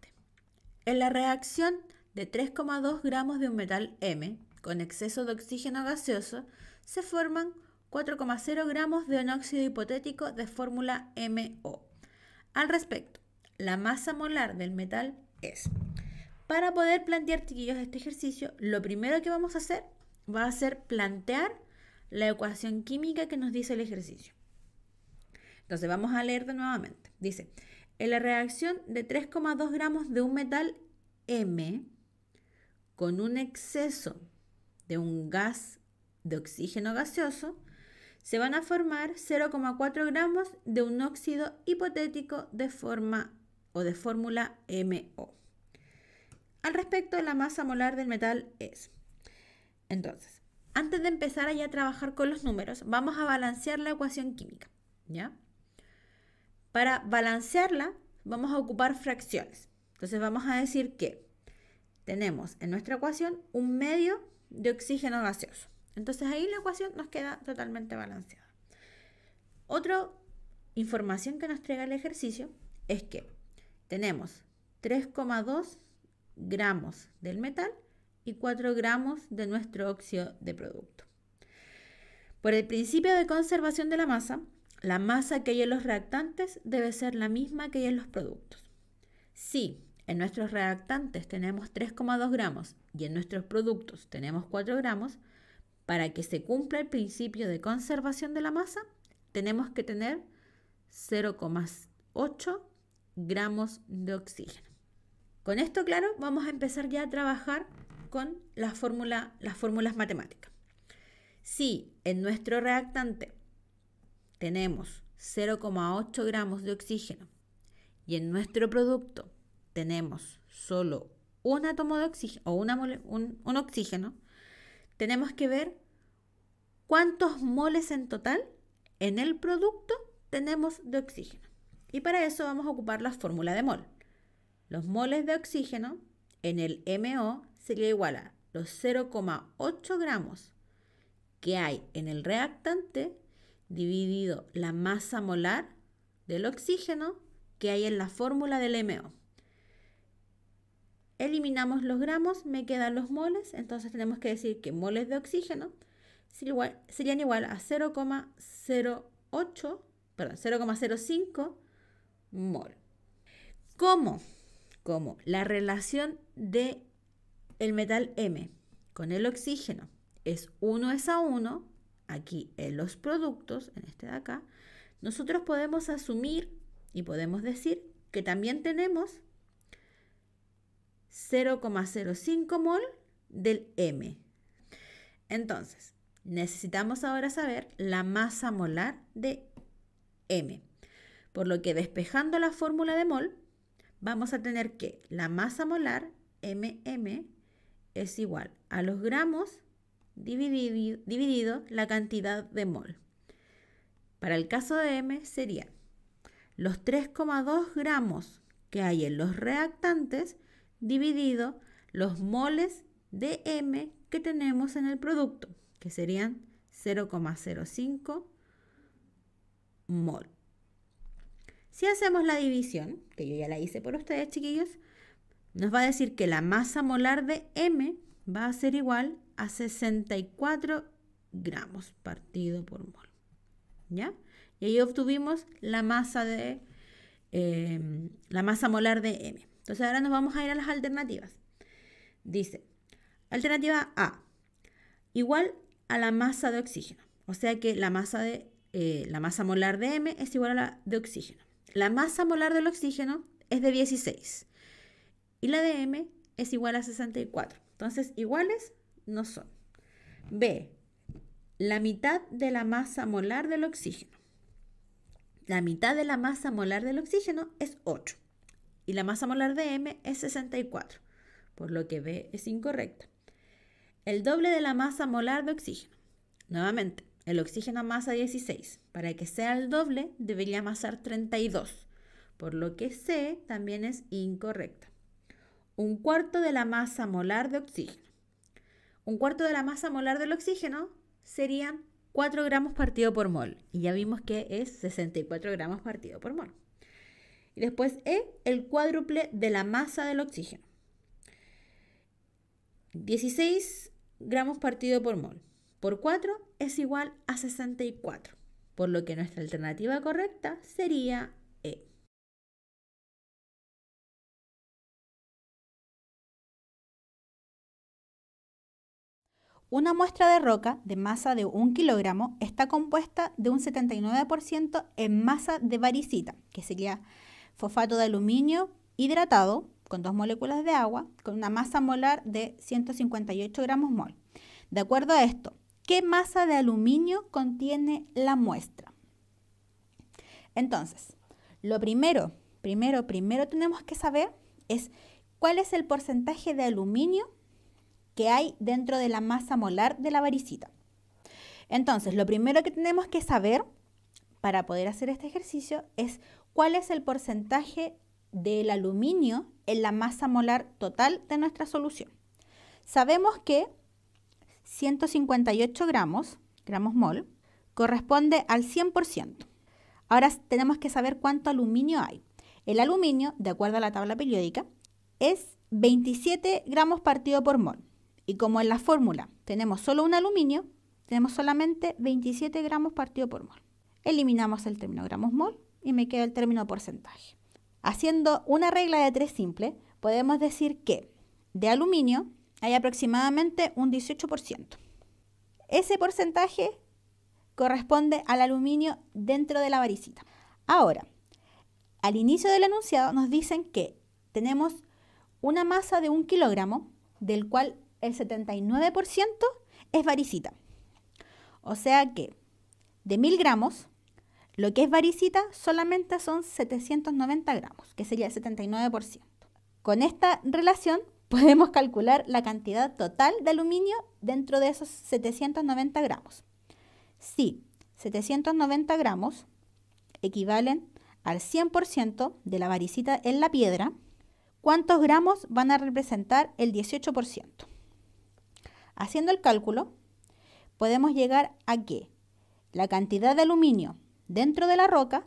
En la reacción de 3,2 gramos de un metal M con exceso de oxígeno gaseoso, se forman 4,0 gramos de óxido hipotético de fórmula MO. Al respecto, la masa molar del metal es. Para poder plantear, chiquillos, este ejercicio, lo primero que vamos a hacer va a ser plantear la ecuación química que nos dice el ejercicio. Entonces vamos a leer de nuevamente. Dice, en la reacción de 3,2 gramos de un metal M con un exceso de un gas de oxígeno gaseoso, se van a formar 0,4 gramos de un óxido hipotético de forma o de fórmula MO. Al respecto, la masa molar del metal es. Entonces, antes de empezar a trabajar con los números, vamos a balancear la ecuación química, ¿ya? Para balancearla, vamos a ocupar fracciones. Entonces, vamos a decir que tenemos en nuestra ecuación un medio de oxígeno gaseoso. Entonces ahí la ecuación nos queda totalmente balanceada. Otra información que nos trae el ejercicio es que tenemos 3,2 gramos del metal y 4 gramos de nuestro óxido de producto. Por el principio de conservación de la masa, la masa que hay en los reactantes debe ser la misma que hay en los productos. Si en nuestros reactantes tenemos 3,2 gramos y en nuestros productos tenemos 4 gramos, para que se cumpla el principio de conservación de la masa, tenemos que tener 0,8 gramos de oxígeno. Con esto claro, vamos a empezar ya a trabajar con las fórmulas matemáticas. Si en nuestro reactante tenemos 0,8 gramos de oxígeno y en nuestro producto tenemos solo un átomo de oxígeno o un oxígeno, tenemos que ver cuántos moles en total en el producto tenemos de oxígeno. Y para eso vamos a ocupar la fórmula de mol. Los moles de oxígeno en el MO sería igual a los 0,8 gramos que hay en el reactante dividido la masa molar del oxígeno que hay en la fórmula del MO. Eliminamos los gramos, me quedan los moles, entonces tenemos que decir que moles de oxígeno serían igual a 0,08, perdón, 0,05 mol. ¿Cómo? Como la relación de el metal M con el oxígeno es 1 es a 1, aquí en los productos, en este de acá, nosotros podemos asumir y podemos decir que también tenemos 0,05 mol del M. Entonces, necesitamos ahora saber la masa molar de M. Por lo que despejando la fórmula de mol, vamos a tener que la masa molar MM es igual a los gramos dividido, la cantidad de mol. Para el caso de M sería los 3,2 gramos que hay en los reactantes dividido los moles de M que tenemos en el producto, que serían 0,05 mol. Si hacemos la división, que yo ya la hice por ustedes, chiquillos, nos va a decir que la masa molar de M va a ser igual a 64 gramos partido por mol. ¿Ya? Y ahí obtuvimos la masa de eh, la masa molar de M. Entonces ahora nos vamos a ir a las alternativas. Dice, alternativa A, igual a la masa de oxígeno. O sea que la masa, de, eh, la masa molar de M es igual a la de oxígeno. La masa molar del oxígeno es de 16 y la de M es igual a 64. Entonces, iguales no son. B, la mitad de la masa molar del oxígeno. La mitad de la masa molar del oxígeno es 8 y la masa molar de M es 64, por lo que B es incorrecta. El doble de la masa molar de oxígeno. Nuevamente, el oxígeno masa 16. Para que sea el doble, debería amasar 32, por lo que C también es incorrecta. Un cuarto de la masa molar de oxígeno. Un cuarto de la masa molar del oxígeno serían 4 gramos partido por mol. Y ya vimos que es 64 gramos partido por mol. Y después E, el cuádruple de la masa del oxígeno. 16 gramos partido por mol por 4 es igual a 64, por lo que nuestra alternativa correcta sería E. Una muestra de roca de masa de 1 kilogramo está compuesta de un 79% en masa de varicita, que sería fosfato de aluminio hidratado con dos moléculas de agua, con una masa molar de 158 gramos mol. De acuerdo a esto, ¿qué masa de aluminio contiene la muestra? Entonces, lo primero, primero, primero tenemos que saber es cuál es el porcentaje de aluminio que hay dentro de la masa molar de la varicita. Entonces, lo primero que tenemos que saber para poder hacer este ejercicio es cuál es el porcentaje del aluminio en la masa molar total de nuestra solución. Sabemos que 158 gramos, gramos mol, corresponde al 100%. Ahora tenemos que saber cuánto aluminio hay. El aluminio, de acuerdo a la tabla periódica, es 27 gramos partido por mol. Y como en la fórmula tenemos solo un aluminio, tenemos solamente 27 gramos partido por mol. Eliminamos el término gramos mol y me queda el término porcentaje. Haciendo una regla de tres simple, podemos decir que de aluminio hay aproximadamente un 18%. Ese porcentaje corresponde al aluminio dentro de la varicita. Ahora, al inicio del enunciado nos dicen que tenemos una masa de un kilogramo, del cual el 79% es varicita. O sea que de 1000 gramos, lo que es varicita solamente son 790 gramos, que sería el 79%. Con esta relación *laughs* podemos calcular la cantidad total de aluminio dentro de esos 790 gramos. Si 790 gramos equivalen al 100% de la varicita en la piedra, ¿cuántos gramos van a representar el 18%? Haciendo el cálculo, podemos llegar a que la cantidad de aluminio dentro de la roca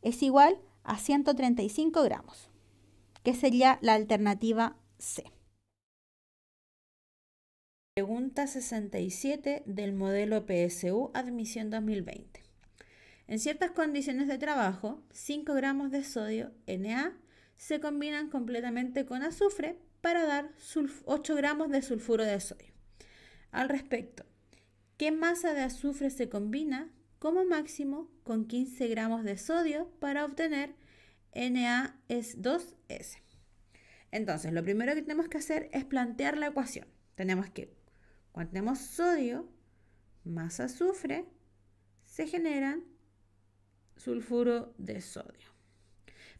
es igual a 135 gramos, que sería la alternativa C. Pregunta 67 del modelo PSU Admisión 2020. En ciertas condiciones de trabajo, 5 gramos de sodio Na se combinan completamente con azufre para dar 8 gramos de sulfuro de sodio. Al respecto, ¿qué masa de azufre se combina como máximo con 15 gramos de sodio para obtener NaS2S. Entonces, lo primero que tenemos que hacer es plantear la ecuación. Tenemos que, cuando tenemos sodio más azufre, se generan sulfuro de sodio.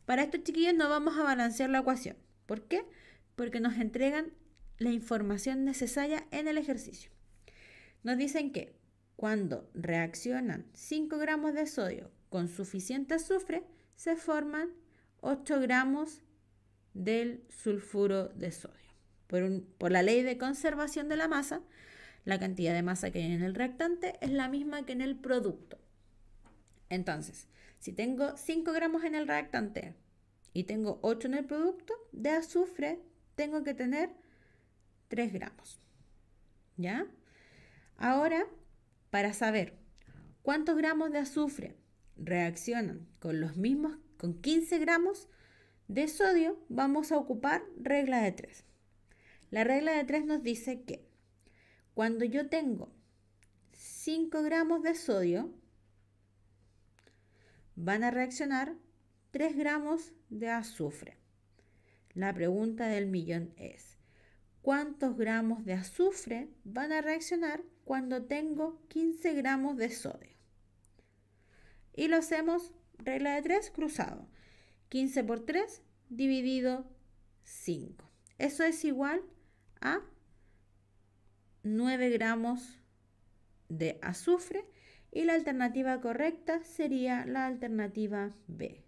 Para esto, chiquillos no vamos a balancear la ecuación. ¿Por qué? Porque nos entregan la información necesaria en el ejercicio. Nos dicen que cuando reaccionan 5 gramos de sodio con suficiente azufre, se forman 8 gramos del sulfuro de sodio. Por, la ley de conservación de la masa, la cantidad de masa que hay en el reactante es la misma que en el producto. Entonces, si tengo 5 gramos en el reactante y tengo 8 en el producto, de azufre tengo que tener 3 gramos. ¿Ya? Ahora para saber cuántos gramos de azufre reaccionan con los mismos, con 15 gramos de sodio, vamos a ocupar regla de 3. La regla de 3 nos dice que cuando yo tengo 5 gramos de sodio, van a reaccionar 3 gramos de azufre. La pregunta del millón es, ¿cuántos gramos de azufre van a reaccionar cuando tengo 15 gramos de sodio. Y lo hacemos regla de 3 cruzado. 15 por 3 dividido 5. Eso es igual a 9 gramos de azufre y la alternativa correcta sería la alternativa B.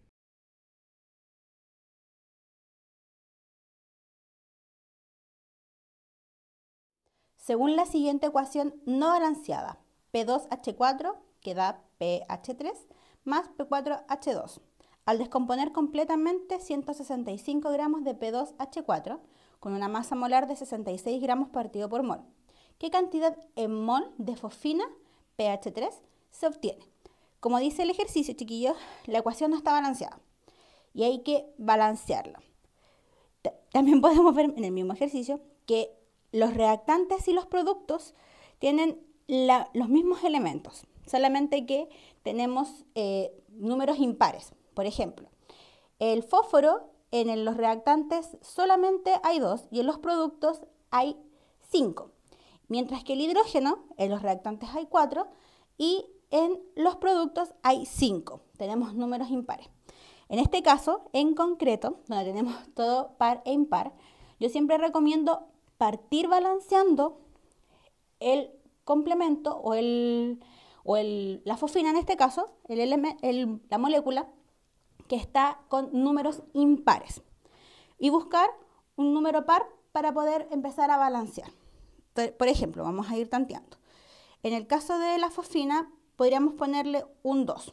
según la siguiente ecuación no balanceada, P2H4, que da PH3, más P4H2. Al descomponer completamente 165 gramos de P2H4, con una masa molar de 66 gramos partido por mol. ¿Qué cantidad en mol de fosfina, pH3, se obtiene? Como dice el ejercicio, chiquillos, la ecuación no está balanceada y hay que balancearla. También *laughs* podemos ver en el mismo ejercicio que los reactantes y los productos tienen los mismos elementos, solamente que tenemos eh, números impares. Por ejemplo, el fósforo en los reactantes solamente hay dos y en los productos hay cinco, mientras que el hidrógeno en los reactantes hay cuatro y en los productos hay cinco. Tenemos números impares. En este caso, en concreto, donde tenemos todo par e impar, yo siempre recomiendo partir balanceando el complemento o, el, la fosfina en este caso, la molécula que está con números impares y buscar un número par para poder empezar a balancear. Por ejemplo, vamos a ir tanteando. En el caso de la fosfina, podríamos ponerle un 2.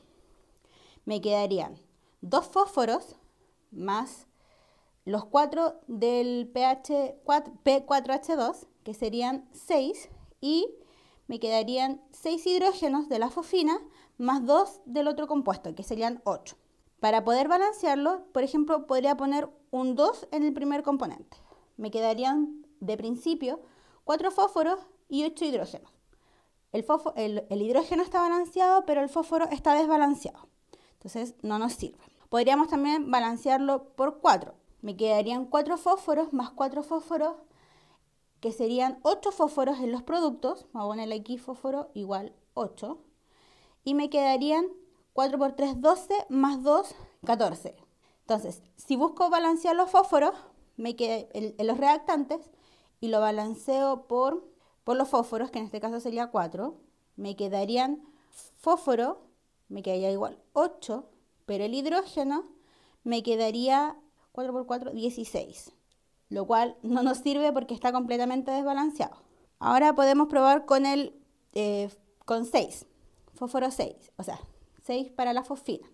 Me quedarían dos fósforos más los 4 del pH P4H2, que serían 6, y me quedarían 6 hidrógenos de la fosfina más 2 del otro compuesto, que serían 8. Para poder balancearlo, por ejemplo, podría poner un 2 en el primer componente. Me quedarían de principio 4 fósforos y 8 hidrógenos. El, el hidrógeno está balanceado, pero el fósforo está desbalanceado. Entonces no nos sirve. Podríamos también balancearlo por 4 me quedarían 4 fósforos más 4 fósforos, que serían 8 fósforos en los productos. Vamos a poner aquí fósforo igual 8. Y me quedarían 4 por 3, 12, más 2, 14. Entonces, si busco balancear los fósforos me en, los reactantes y lo balanceo por, por los fósforos, que en este caso sería 4, me quedarían fósforo, me quedaría igual 8, pero el hidrógeno me quedaría 4 por 4, 16, lo cual no nos sirve porque está completamente desbalanceado. Ahora podemos probar con el eh, con 6, fósforo 6, o sea, 6 para la fosfina.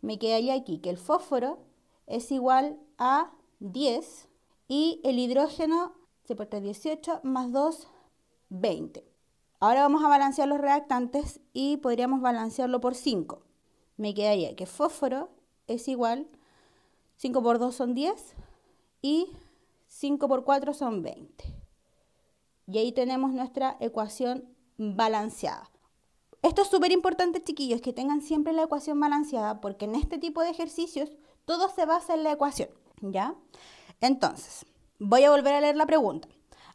Me quedaría aquí que el fósforo es igual a 10 y el hidrógeno se porta 18 más 2, 20. Ahora vamos a balancear los reactantes y podríamos balancearlo por 5. Me quedaría que fósforo es igual a... 5 por 2 son 10 y 5 por 4 son 20. Y ahí tenemos nuestra ecuación balanceada. Esto es súper importante, chiquillos, que tengan siempre la ecuación balanceada, porque en este tipo de ejercicios todo se basa en la ecuación, ¿ya? Entonces, voy a volver a leer la pregunta.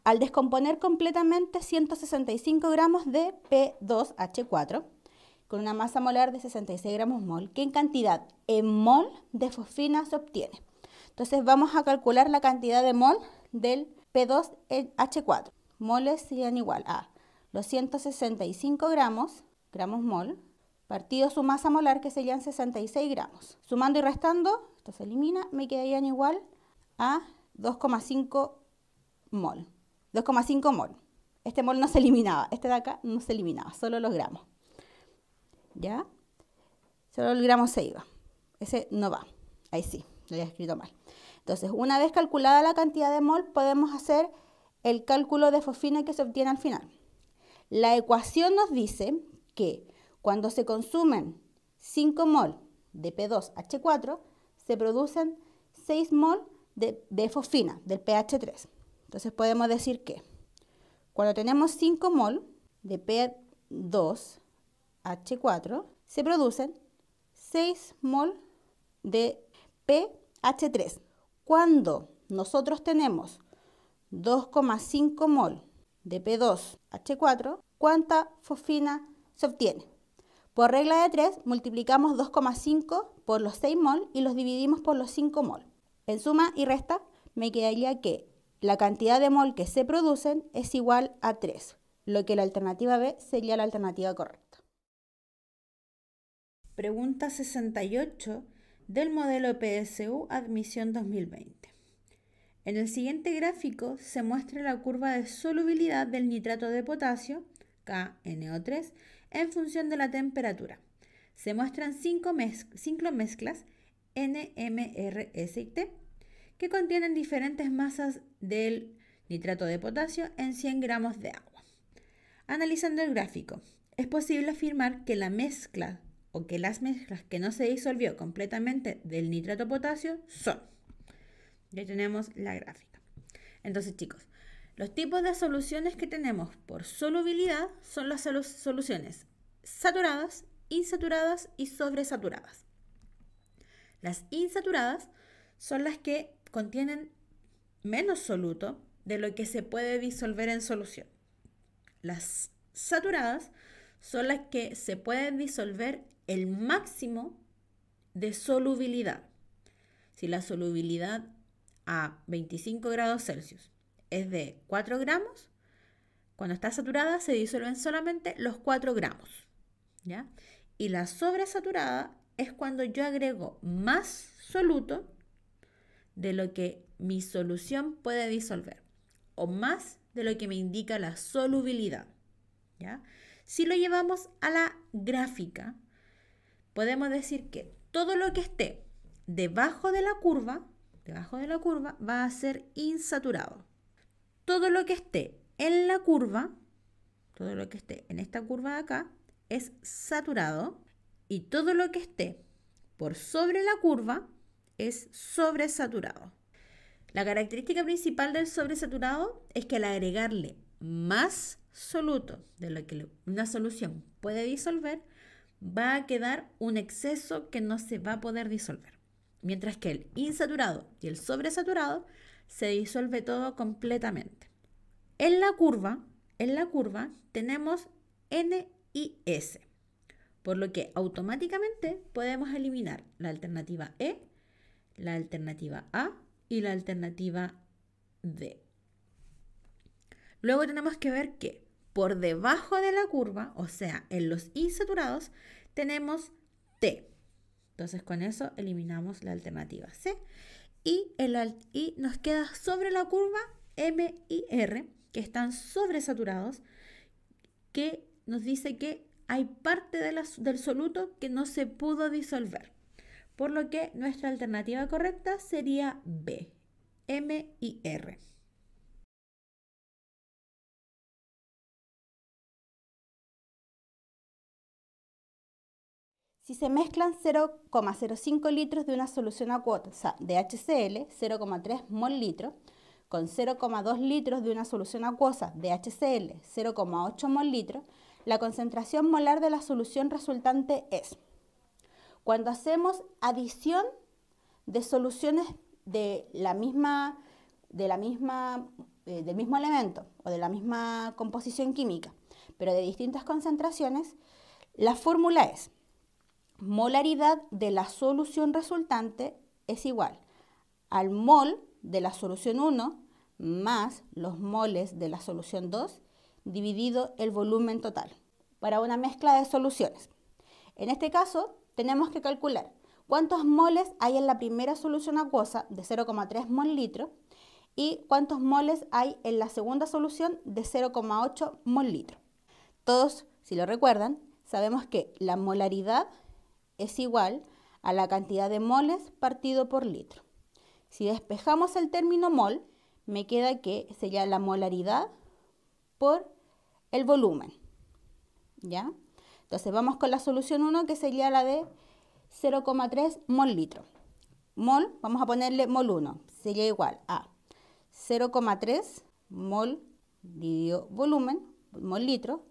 Al descomponer completamente 165 gramos de P2H4, con una masa molar de 66 gramos mol. ¿Qué cantidad? En mol de fosfina se obtiene. Entonces vamos a calcular la cantidad de mol del P2H4. Moles serían igual a los 165 gramos, gramos mol, partido su masa molar que serían 66 gramos. Sumando y restando, esto se elimina, me quedarían igual a 2,5 mol. 2,5 mol. Este mol no se eliminaba, este de acá no se eliminaba, solo los gramos. ¿ya? Solo el gramo se iba. Ese no va. Ahí sí, lo he escrito mal. Entonces, una vez calculada la cantidad de mol, podemos hacer el cálculo de fosfina que se obtiene al final. La ecuación nos dice que cuando se consumen 5 mol de P2H4, se producen 6 mol de, fosfina, del pH3. Entonces podemos decir que cuando tenemos 5 mol de P2 H4, se producen 6 mol de pH3. Cuando nosotros tenemos 2,5 mol de P2H4, ¿cuánta fosfina se obtiene? Por regla de 3, multiplicamos 2,5 por los 6 mol y los dividimos por los 5 mol. En suma y resta, me quedaría que la cantidad de mol que se producen es igual a 3, lo que la alternativa B sería la alternativa correcta. Pregunta 68 del modelo PSU Admisión 2020. En el siguiente gráfico se muestra la curva de solubilidad del nitrato de potasio, KNO3, en función de la temperatura. Se muestran cinco, cinco mezclas N, M, R, S y T que contienen diferentes masas del nitrato de potasio en 100 gramos de agua. Analizando el gráfico, es posible afirmar que la mezcla o que las mezclas que no se disolvió completamente del nitrato potasio son. Ya tenemos la gráfica. Entonces, chicos, los tipos de soluciones que tenemos por solubilidad son las soluciones saturadas, insaturadas y sobresaturadas. Las insaturadas son las que contienen menos soluto de lo que se puede disolver en solución. Las saturadas son las que se pueden disolver el máximo de solubilidad. Si la solubilidad a 25 grados Celsius es de 4 gramos, cuando está saturada se disuelven solamente los 4 gramos. Y la sobresaturada es cuando yo agrego más soluto de lo que mi solución puede disolver o más de lo que me indica la solubilidad. Si lo llevamos a la gráfica, podemos decir que todo lo que esté debajo de la curva, debajo de la curva, va a ser insaturado. Todo lo que esté en la curva, todo lo que esté en esta curva de acá, es saturado. Y todo lo que esté por sobre la curva es sobresaturado. La característica principal del sobresaturado es que al agregarle más soluto de lo que una solución puede disolver, va a quedar un exceso que no se va a poder disolver. Mientras que el insaturado y el sobresaturado se disuelve todo completamente. En la curva, en la curva tenemos N y S, por lo que automáticamente podemos eliminar la alternativa E, la alternativa A y la alternativa D. Luego tenemos que ver que por debajo de la curva, o sea, en los insaturados, tenemos T. Entonces con eso eliminamos la alternativa C. Y, el, y nos queda sobre la curva M y R, que están sobresaturados, que nos dice que hay parte del soluto que no se pudo disolver. Por lo que nuestra alternativa correcta sería B, M y R. si se mezclan 0,05 litros de una solución acuosa de HCl, 0,3 mol litro, con 0,2 litros de una solución acuosa de HCl, 0,8 mol litro, la concentración molar de la solución resultante es. Cuando hacemos adición de soluciones de la misma, de la misma, eh, del mismo elemento o de la misma composición química, pero de distintas concentraciones, la fórmula es molaridad de la solución resultante es igual al mol de la solución 1 más los moles de la solución 2 dividido el volumen total para una mezcla de soluciones. En este caso, tenemos que calcular cuántos moles hay en la primera solución acuosa de 0,3 mol litro y cuántos moles hay en la segunda solución de 0,8 mol litro. Todos, si lo recuerdan, sabemos que la molaridad es igual a la cantidad de moles partido por litro. Si despejamos el término mol, me queda que sería la molaridad por el volumen. ¿Ya? Entonces vamos con la solución 1 que sería la de 0,3 mol litro. Mol, vamos a ponerle mol 1, sería igual a 0,3 mol dividido volumen, mol litro,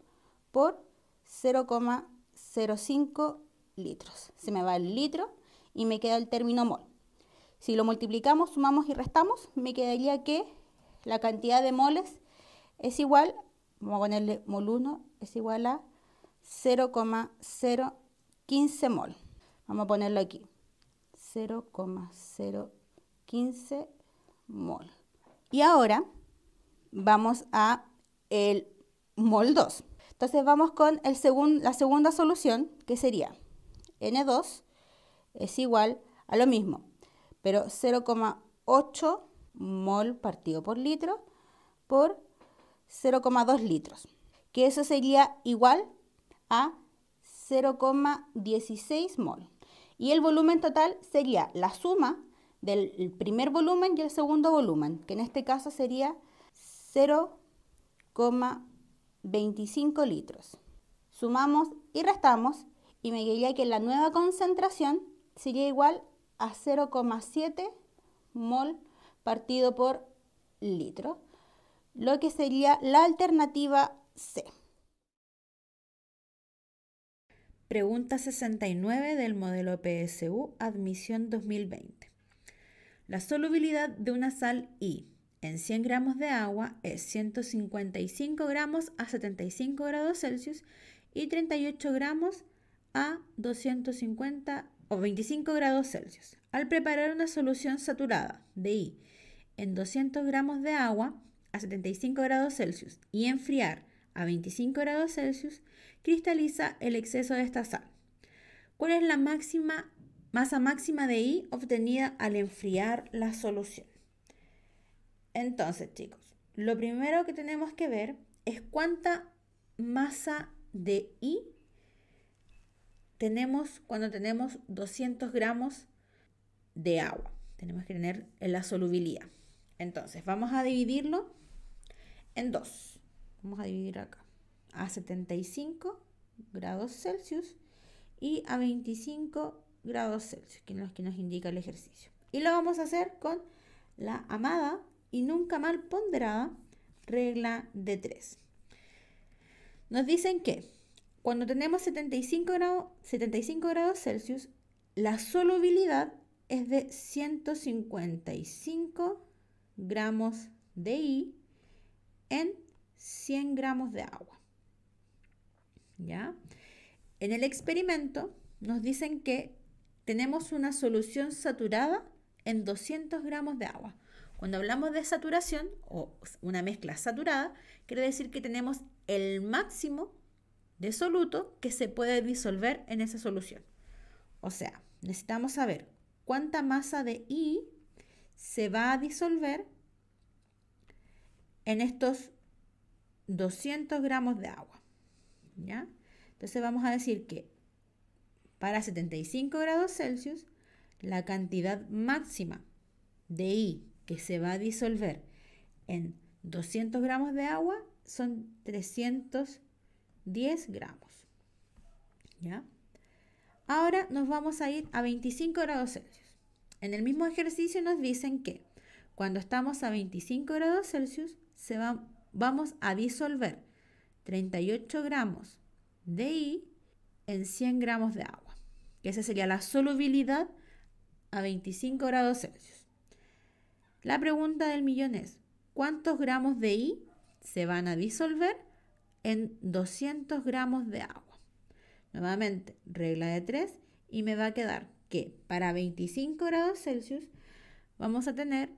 por 0,05 litros. Se me va el litro y me queda el término mol. Si lo multiplicamos, sumamos y restamos, me quedaría que la cantidad de moles es igual, vamos a ponerle mol 1, es igual a 0,015 mol. Vamos a ponerlo aquí, 0,015 mol. Y ahora vamos a el mol 2. Entonces vamos con el la segunda solución, que sería N2 es igual a lo mismo, pero 0,8 mol partido por litro por 0,2 litros, que eso sería igual a 0,16 mol. Y el volumen total sería la suma del primer volumen y el segundo volumen, que en este caso sería 0,25 litros. Sumamos y restamos y me diría que la nueva concentración sería igual a 0,7 mol partido por litro, lo que sería la alternativa C. Pregunta 69 del modelo PSU, admisión 2020. La solubilidad de una sal I en 100 gramos de agua es 155 gramos a 75 grados Celsius y 38 gramos a 250 o 25 grados Celsius. Al preparar una solución saturada de I en 200 gramos de agua a 75 grados Celsius y enfriar a 25 grados Celsius, cristaliza el exceso de esta sal. ¿Cuál es la máxima, masa máxima de I obtenida al enfriar la solución? Entonces, chicos, lo primero que tenemos que ver es cuánta masa de I tenemos cuando tenemos 200 gramos de agua. Tenemos que tener la solubilidad. Entonces, vamos a dividirlo en dos. Vamos a dividir acá a 75 grados Celsius y a 25 grados Celsius, que es lo que nos indica el ejercicio. Y lo vamos a hacer con la amada y nunca mal ponderada regla de 3. Nos dicen que cuando tenemos 75 grados, Celsius, la solubilidad es de 155 gramos de I en 100 gramos de agua. En el experimento nos dicen que tenemos una solución saturada en 200 gramos de agua. Cuando hablamos de saturación o una mezcla saturada, quiere decir que tenemos el máximo de soluto que se puede disolver en esa solución. O sea, necesitamos saber cuánta masa de I se va a disolver en estos 200 gramos de agua. ¿ya? Entonces vamos a decir que para 75 grados Celsius, la cantidad máxima de I que se va a disolver en 200 gramos de agua son 300 10 gramos. ¿Ya? Ahora nos vamos a ir a 25 grados Celsius. En el mismo ejercicio nos dicen que cuando estamos a 25 grados Celsius se vamos a disolver 38 gramos de I en 100 gramos de agua. Que esa sería la solubilidad a 25 grados Celsius. La pregunta del millón es, ¿cuántos gramos de I se van a disolver en 200 gramos de agua. Nuevamente, regla de 3 y me va a quedar que para 25 grados Celsius vamos a tener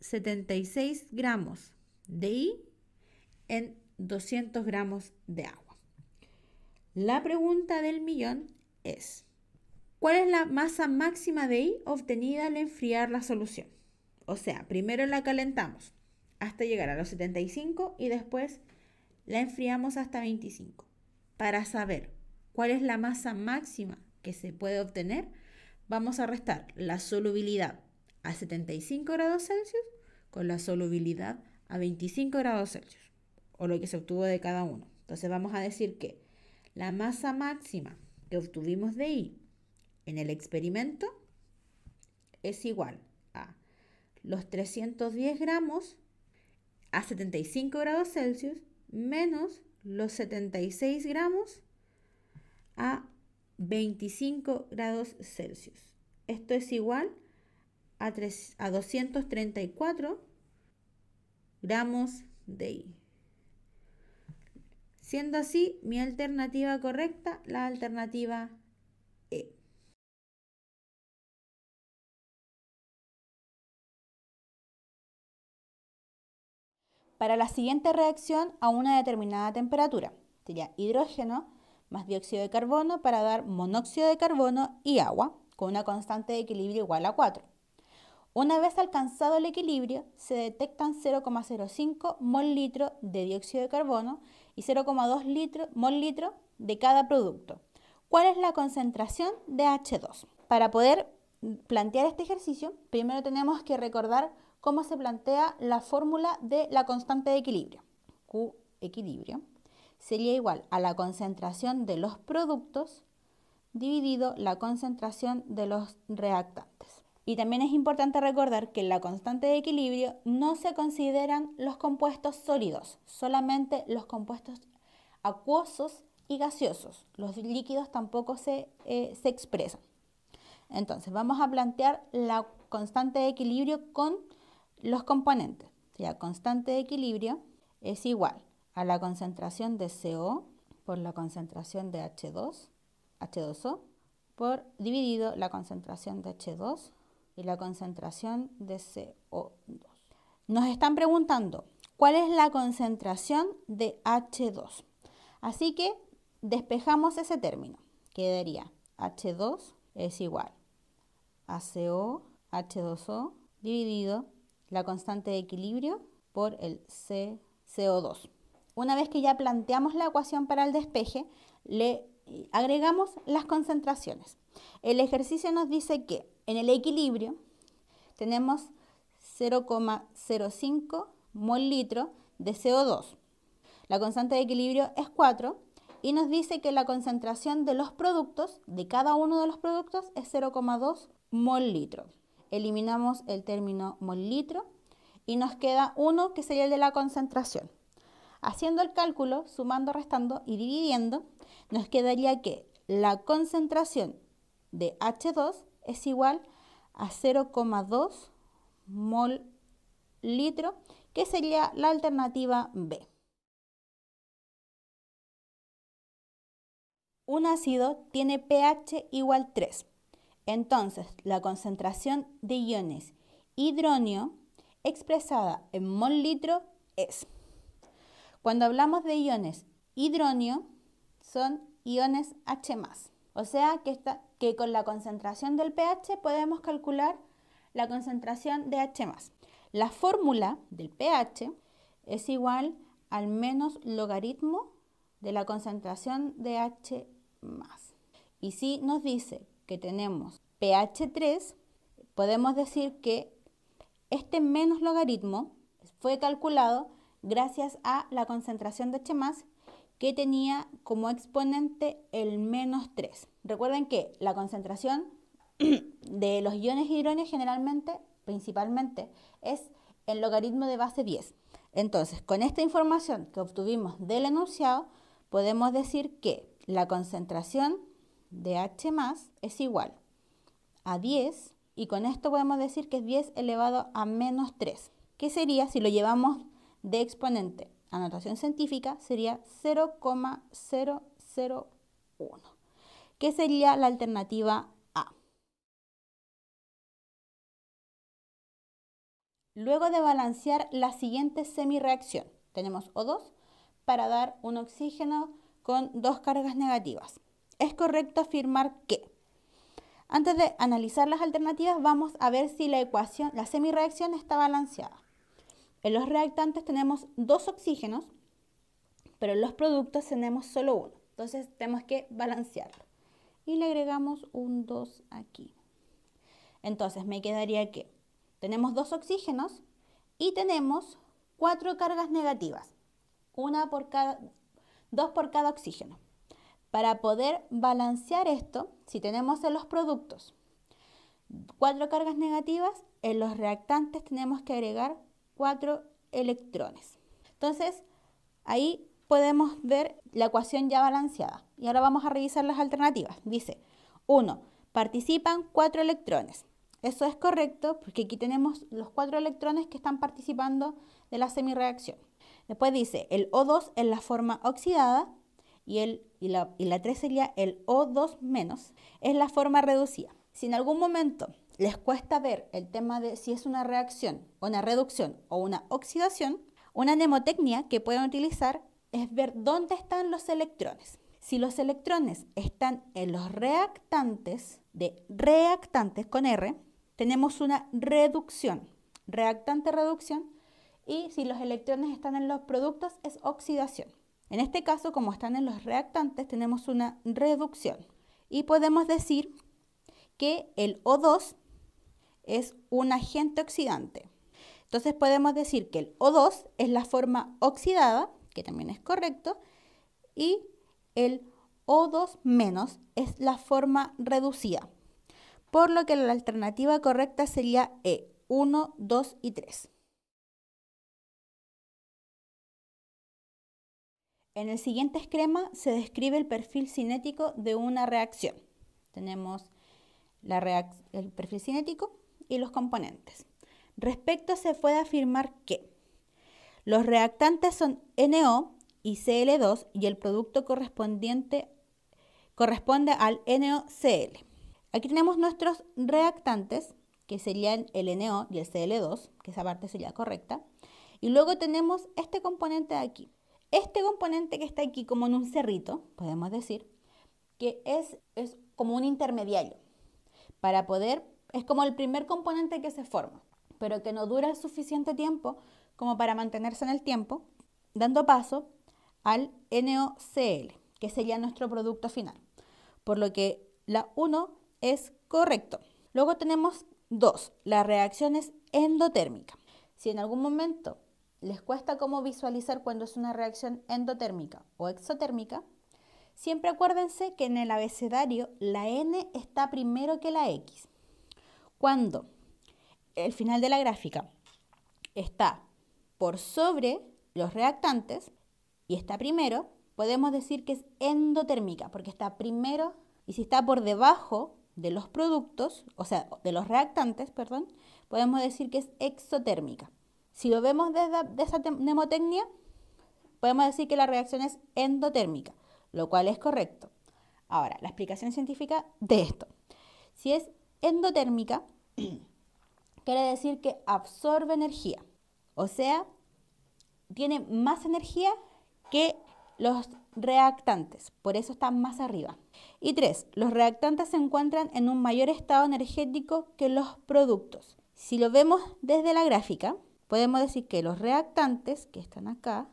76 gramos de I en 200 gramos de agua. La pregunta del millón es, ¿cuál es la masa máxima de I obtenida al enfriar la solución? O sea, primero la calentamos hasta llegar a los 75 y después la enfriamos hasta 25. Para saber cuál es la masa máxima que se puede obtener, vamos a restar la solubilidad a 75 grados Celsius con la solubilidad a 25 grados Celsius, o lo que se obtuvo de cada uno. Entonces vamos a decir que la masa máxima que obtuvimos de I en el experimento es igual a los 310 gramos a 75 grados Celsius menos los 76 gramos a 25 grados Celsius. Esto es igual a, 234 gramos de I. Siendo así mi alternativa correcta la alternativa E. para la siguiente reacción a una determinada temperatura. Sería hidrógeno más dióxido de carbono para dar monóxido de carbono y agua, con una constante de equilibrio igual a 4. Una vez alcanzado el equilibrio, se detectan 0,05 mol litro de dióxido de carbono y 0,2 litro, mol litro de cada producto. ¿Cuál es la concentración de H2? Para poder plantear este ejercicio, primero tenemos que recordar cómo se plantea la fórmula de la constante de equilibrio. Q equilibrio sería igual a la concentración de los productos dividido la concentración de los reactantes. Y también es importante recordar que en la constante de equilibrio no se consideran los compuestos sólidos, solamente los compuestos acuosos y gaseosos. Los líquidos tampoco se, eh, se expresan. Entonces vamos a plantear la constante de equilibrio con los componentes, la constante de equilibrio es igual a la concentración de CO por la concentración de H2, H2O, por dividido la concentración de H2 y la concentración de CO2. Nos están preguntando cuál es la concentración de H2. Así que despejamos ese término. Quedaría H2 es igual a CO, H2O dividido la constante de equilibrio por el CO2. Una vez que ya planteamos la ecuación para el despeje, le agregamos las concentraciones. El ejercicio nos dice que en el equilibrio tenemos 0,05 mol litro de CO2. La constante de equilibrio es 4 y nos dice que la concentración de los productos, de cada uno de los productos, es 0,2 mol litro eliminamos el término litro y nos queda uno que sería el de la concentración. Haciendo el cálculo, sumando, restando y dividiendo, nos quedaría que la concentración de H2 es igual a 0,2 mol litro, que sería la alternativa B. Un ácido tiene pH igual 3 entonces, la concentración de iones hidróneo expresada en mol litro es. Cuando hablamos de iones hidróneo, son iones H+. O sea que, que con la concentración del pH podemos calcular la concentración de H+. La fórmula del pH es igual al menos logaritmo de la concentración de H+. Y si nos dice que tenemos pH 3, podemos decir que este menos logaritmo fue calculado gracias a la concentración de H que tenía como exponente el menos 3. Recuerden que la concentración *clears throat* de los iones hidrones generalmente, principalmente, es el logaritmo de base 10. Entonces, con esta información que obtuvimos del enunciado, podemos decir que la concentración de H más es igual a 10 y con esto podemos decir que es 10 elevado a menos 3, ¿Qué sería, si lo llevamos de exponente a notación científica, sería 0,001, ¿Qué sería la alternativa A. Luego de balancear la siguiente semirreacción, tenemos O2 para dar un oxígeno con dos cargas negativas es correcto afirmar que. Antes de analizar las alternativas, vamos a ver si la ecuación, la semirreacción está balanceada. En los reactantes tenemos dos oxígenos, pero en los productos tenemos solo uno. Entonces tenemos que balancearlo. Y le agregamos un 2 aquí. Entonces me quedaría que tenemos dos oxígenos y tenemos cuatro cargas negativas. Una por cada, dos por cada oxígeno. Para poder balancear esto, si tenemos en los productos cuatro cargas negativas, en los reactantes tenemos que agregar cuatro electrones. Entonces, ahí podemos ver la ecuación ya balanceada. Y ahora vamos a revisar las alternativas. Dice, 1. Participan cuatro electrones. Eso es correcto porque aquí tenemos los cuatro electrones que están participando de la semirreacción. Después dice, el O2 en la forma oxidada y, la, la 3 sería el O2 menos, es la forma reducida. Si en algún momento les cuesta ver el tema de si es una reacción, una reducción o una oxidación, una mnemotecnia que pueden utilizar es ver dónde están los electrones. Si los electrones están en los reactantes, de reactantes con R, tenemos una reducción, reactante reducción, y si los electrones están en los productos es oxidación. En este caso, como están en los reactantes, tenemos una reducción y podemos decir que el O2 es un agente oxidante. Entonces podemos decir que el O2 es la forma oxidada, que también es correcto, y el O2 menos es la forma reducida, por lo que la alternativa correcta sería E, 1, 2 y 3. En el siguiente esquema se describe el perfil cinético de una reacción. Tenemos el perfil cinético y los componentes. Respecto se puede afirmar que los reactantes son NO y Cl2 y el producto correspondiente corresponde al NOCl. Aquí tenemos nuestros reactantes, que serían el NO y el Cl2, que esa parte sería correcta. Y luego tenemos este componente de aquí, este componente que está aquí como en un cerrito, podemos decir, que es, como un intermediario para poder, es como el primer componente que se forma, pero que no dura suficiente tiempo como para mantenerse en el tiempo, dando paso al NOCl, que sería nuestro producto final. Por lo que la 1 es correcto. Luego tenemos 2, las reacciones endotérmicas. Si en algún momento les cuesta cómo visualizar cuando es una reacción endotérmica o exotérmica, siempre acuérdense que en el abecedario la N está primero que la X. Cuando el final de la gráfica está por sobre los reactantes y está primero, podemos decir que es endotérmica, porque está primero y si está por debajo de los productos, o sea, de los reactantes, perdón, podemos decir que es exotérmica. Si lo vemos desde esa mnemotecnia, podemos decir que la reacción es endotérmica, lo cual es correcto. Ahora, la explicación científica de esto. Si es endotérmica, *clears throat* quiere decir que absorbe energía, o sea, tiene más energía que los reactantes, por eso están más arriba. Y tres, los reactantes se encuentran en un mayor estado energético que los productos. Si lo vemos desde la gráfica, podemos decir que los reactantes, que están acá,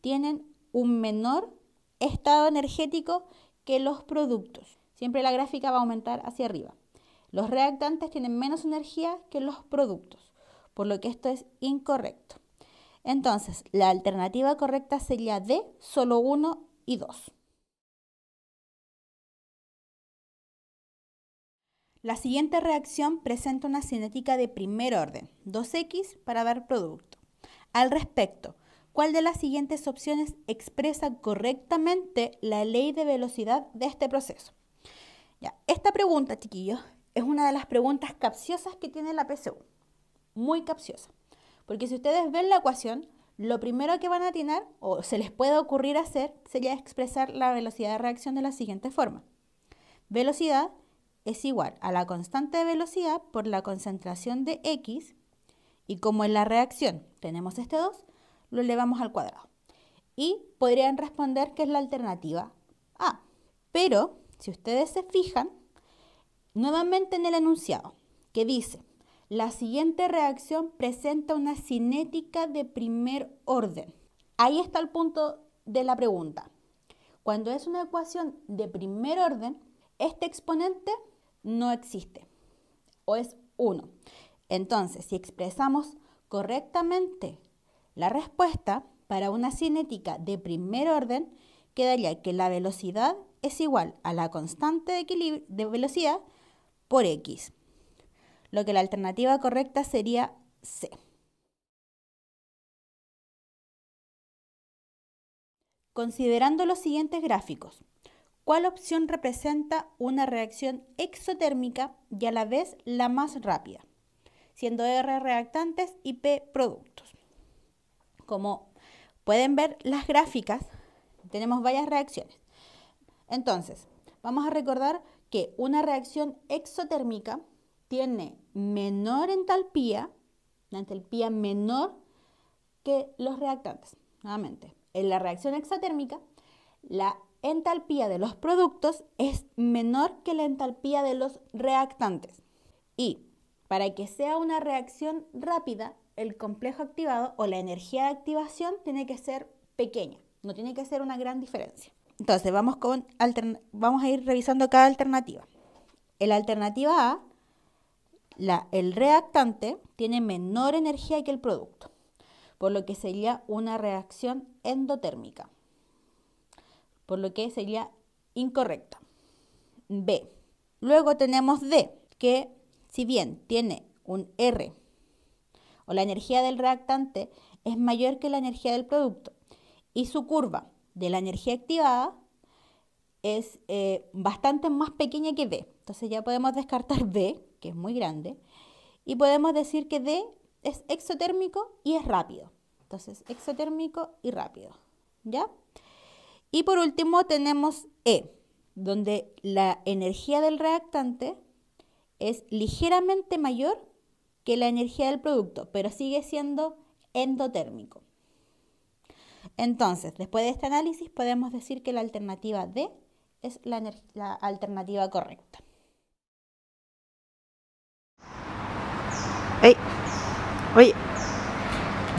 tienen un menor estado energético que los productos. Siempre la gráfica va a aumentar hacia arriba. Los reactantes tienen menos energía que los productos, por lo que esto es incorrecto. Entonces, la alternativa correcta sería D, solo 1 y 2. La siguiente reacción presenta una cinética de primer orden, 2x, para dar producto. Al respecto, ¿cuál de las siguientes opciones expresa correctamente la ley de velocidad de este proceso? Ya, esta pregunta, chiquillos, es una de las preguntas capciosas que tiene la PSU. Muy capciosa. Porque si ustedes ven la ecuación, lo primero que van a atinar o se les puede ocurrir hacer sería expresar la velocidad de reacción de la siguiente forma. Velocidad es igual a la constante de velocidad por la concentración de X y como en la reacción tenemos este 2, lo elevamos al cuadrado. Y podrían responder que es la alternativa A. Pero si ustedes se fijan, nuevamente en el enunciado, que dice, la siguiente reacción presenta una cinética de primer orden. Ahí está el punto de la pregunta. Cuando es una ecuación de primer orden, este exponente no existe o es uno. Entonces, si expresamos correctamente la respuesta para una cinética de primer orden, quedaría que la velocidad es igual a la constante de velocidad por x, lo que la alternativa correcta sería C. Considerando los siguientes gráficos, cuál opción representa una reacción exotérmica y a la vez la más rápida, siendo R reactantes y P productos. Como pueden ver las gráficas, tenemos varias reacciones. Entonces, vamos a recordar que una reacción exotérmica tiene menor entalpía, una entalpía menor que los reactantes. Nuevamente, en la reacción exotérmica, la entalpía de los productos es menor que la entalpía de los reactantes. Y para que sea una reacción rápida, el complejo activado o la energía de activación tiene que ser pequeña, no tiene que ser una gran diferencia. Entonces vamos, con vamos a ir revisando cada alternativa. En la alternativa A, el reactante tiene menor energía que el producto, por lo que sería una reacción endotérmica por lo que sería incorrecto. B. Luego tenemos D, que si bien tiene un R o la energía del reactante es mayor que la energía del producto y su curva de la energía activada es eh, bastante más pequeña que D. Entonces ya podemos descartar B, que es muy grande, y podemos decir que D es exotérmico y es rápido. Entonces, exotérmico y rápido. ¿Ya? Y por último tenemos E, donde la energía del reactante es ligeramente mayor que la energía del producto, pero sigue siendo endotérmico. Entonces, después de este análisis podemos decir que la alternativa D es la, alternativa correcta. Hey. Oye,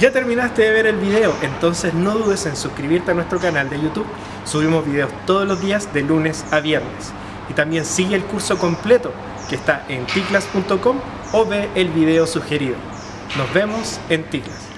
ya terminaste de ver el video, entonces no dudes en suscribirte a nuestro canal de YouTube. Subimos videos todos los días de lunes a viernes. Y también sigue el curso completo que está en ticlas.com o ve el video sugerido. Nos vemos en Ticlas.